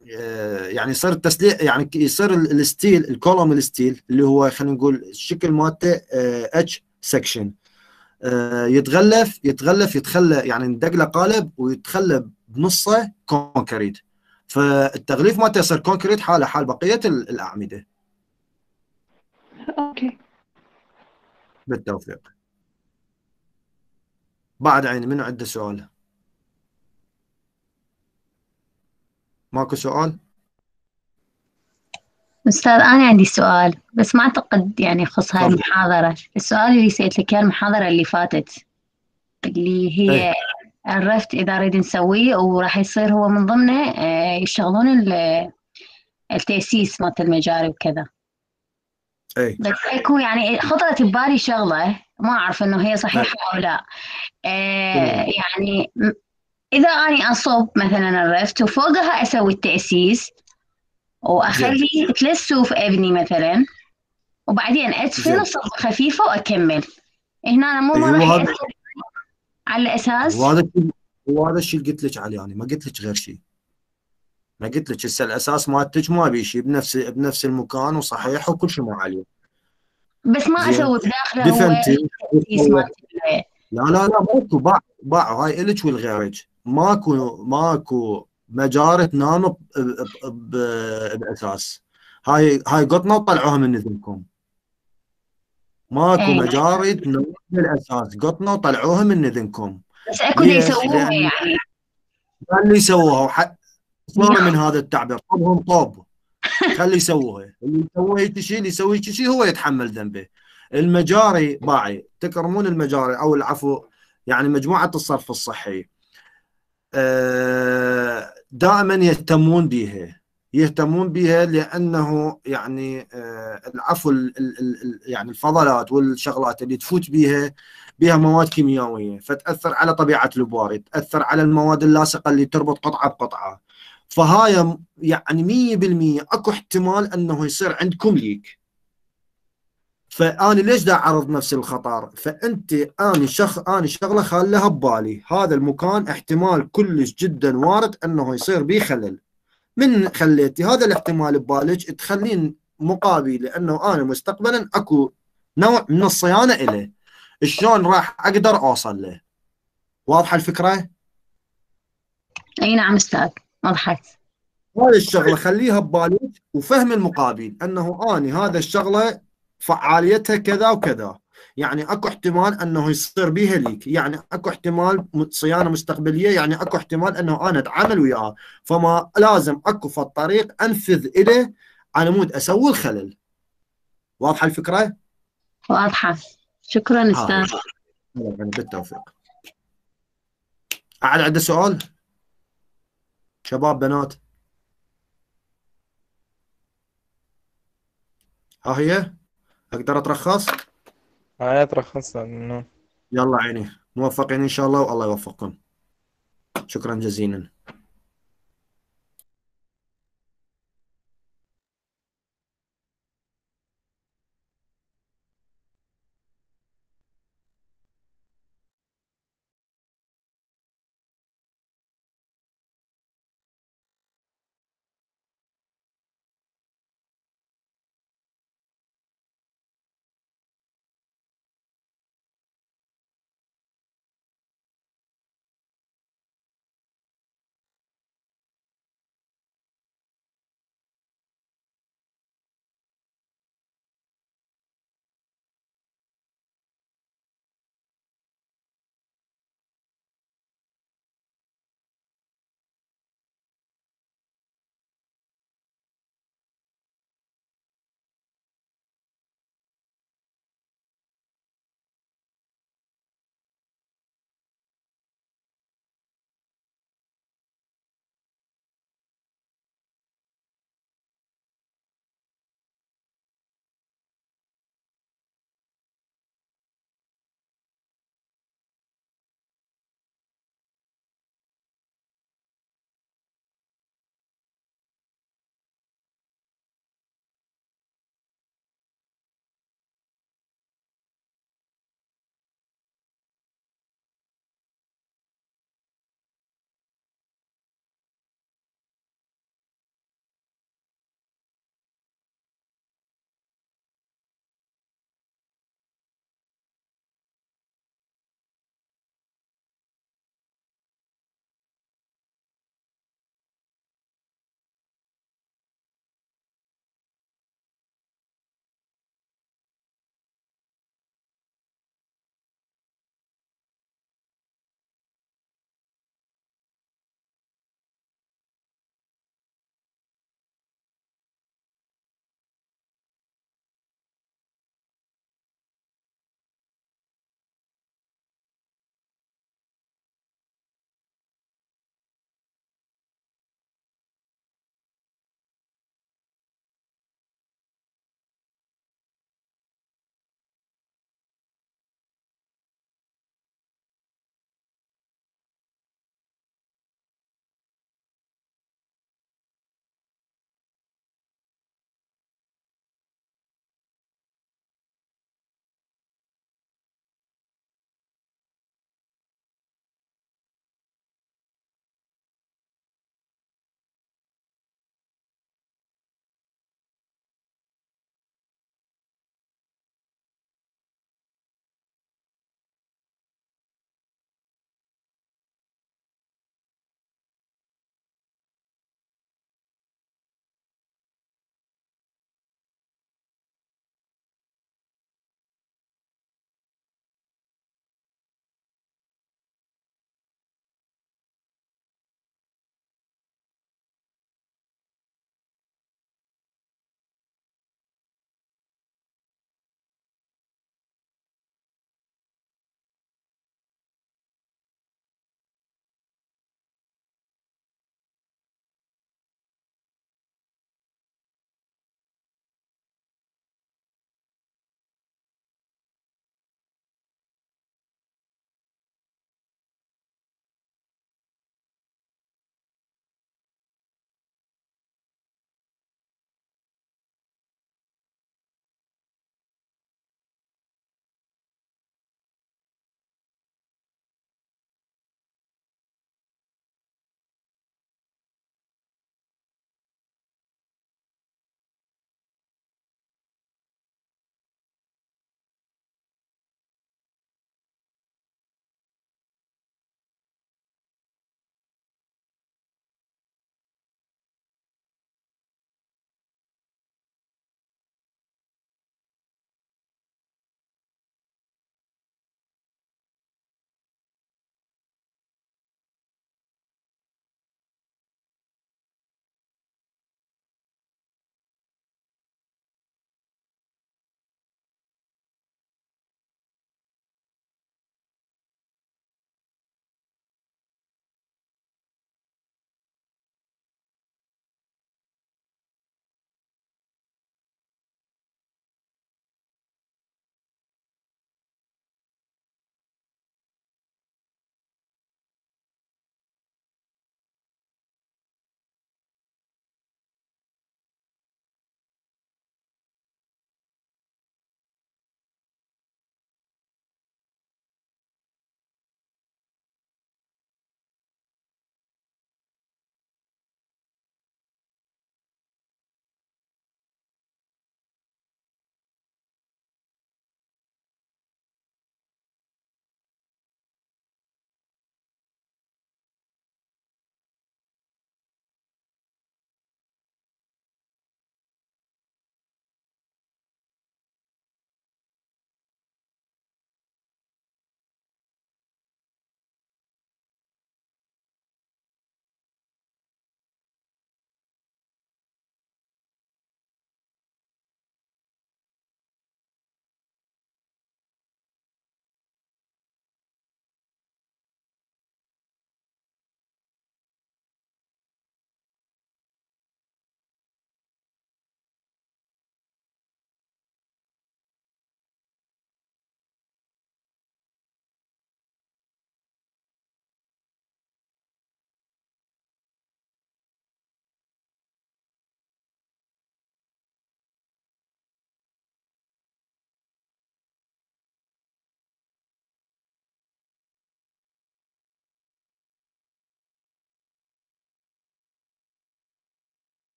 يعني صار التسليح يعني يصير الستيل الكولوم الستيل اللي هو خلينا نقول الشكل مالته اتش آه، سكشن آه، يتغلف يتغلف يتخلى يعني ندق له قالب ويتخلى بنصه كونكريت فالتغليف مالته يصير كونكريت حاله حال بقيه الاعمده. اوكي. بالتوفيق. بعد عيني منو عنده سؤال ماكو سؤال أستاذ أنا عندي سؤال بس ما أعتقد يعني يخص هاي المحاضرة السؤال اللي سألت لك المحاضرة اللي فاتت اللي هي ايه. عرفت إذا أريد نسويه وراح يصير هو من ضمنه آه، يشغلون التأسيس مالت المجاري وكذا اي بس اكو يعني خطرت ببالي شغله ما أعرف إنه هي صحيحة طيب. أو لا آه يعني إذا أنا أصب مثلا الرفت وفوقها أسوي التأسيس وأخلي ثلاث سوف أبني مثلا وبعدين أدفن صب خفيفة وأكمل هنا أنا مو أيوة، ما راح على الأساس وهذا الشيء اللي قلت لك عليه يعني ما قلت لك غير شيء ما قلت لك هسه الاساس مالتك ما بيشي شيء بنفس بنفس المكان وصحيح وكل شيء مو عليه بس ما اسوي بداخله دفنتي لا لا لا ماكو باع باع هاي الك والغيرج ماكو ماكو مجاري نانو باساس هاي هاي قطنا وطلعوها من نذلكم ماكو إيه. مجاري نانو بالاساس قطنا وطلعوها من نذلكم بس اكو اللي يسووها يعني اللي يسووها صار نعم. من هذا التعبير طبهم طوب خليه يسويها اللي يسوي هيك شيء اللي يسوي هيك شيء هو يتحمل ذنبه المجاري باعي تكرمون المجاري او العفو يعني مجموعه الصرف الصحي آه، دائما يهتمون بها يهتمون بها لانه يعني آه، العفو يعني الفضلات والشغلات اللي تفوت بها بها مواد كيميائيه فتاثر على طبيعه البواري تاثر على المواد اللاصقه اللي تربط قطعه بقطعه فهاي يعني مية بالمية اكو احتمال انه يصير عندكم ليك فانا ليش دا اعرض نفسي للخطر؟ فانت انا شخ انا شغله خالها ببالي هذا المكان احتمال كلش جدا وارد انه يصير به خلل من خليتي هذا الاحتمال ببالك تخلين مقابل لانه انا مستقبلا اكو نوع من الصيانه له شلون راح اقدر اوصل له واضحه الفكره اي نعم استاذ مضحك هذه الشغله خليها ببالك وفهم المقابل انه اني هذا الشغله فعاليتها كذا وكذا يعني اكو احتمال انه يصير بيها ليك يعني اكو احتمال صيانه مستقبليه يعني اكو احتمال انه انا اتعامل وياه فما لازم اكو في الطريق انفذ اله على مود اسوي الخلل واضحه الفكره؟ واضحه شكرا استاذ آه، بالتوفيق اعد عنده سؤال؟ شباب بنات ها هي اقدر اترخص انا آه، اترخص يلا عيني موفقين ان شاء الله والله يوفقكم شكرا جزيلا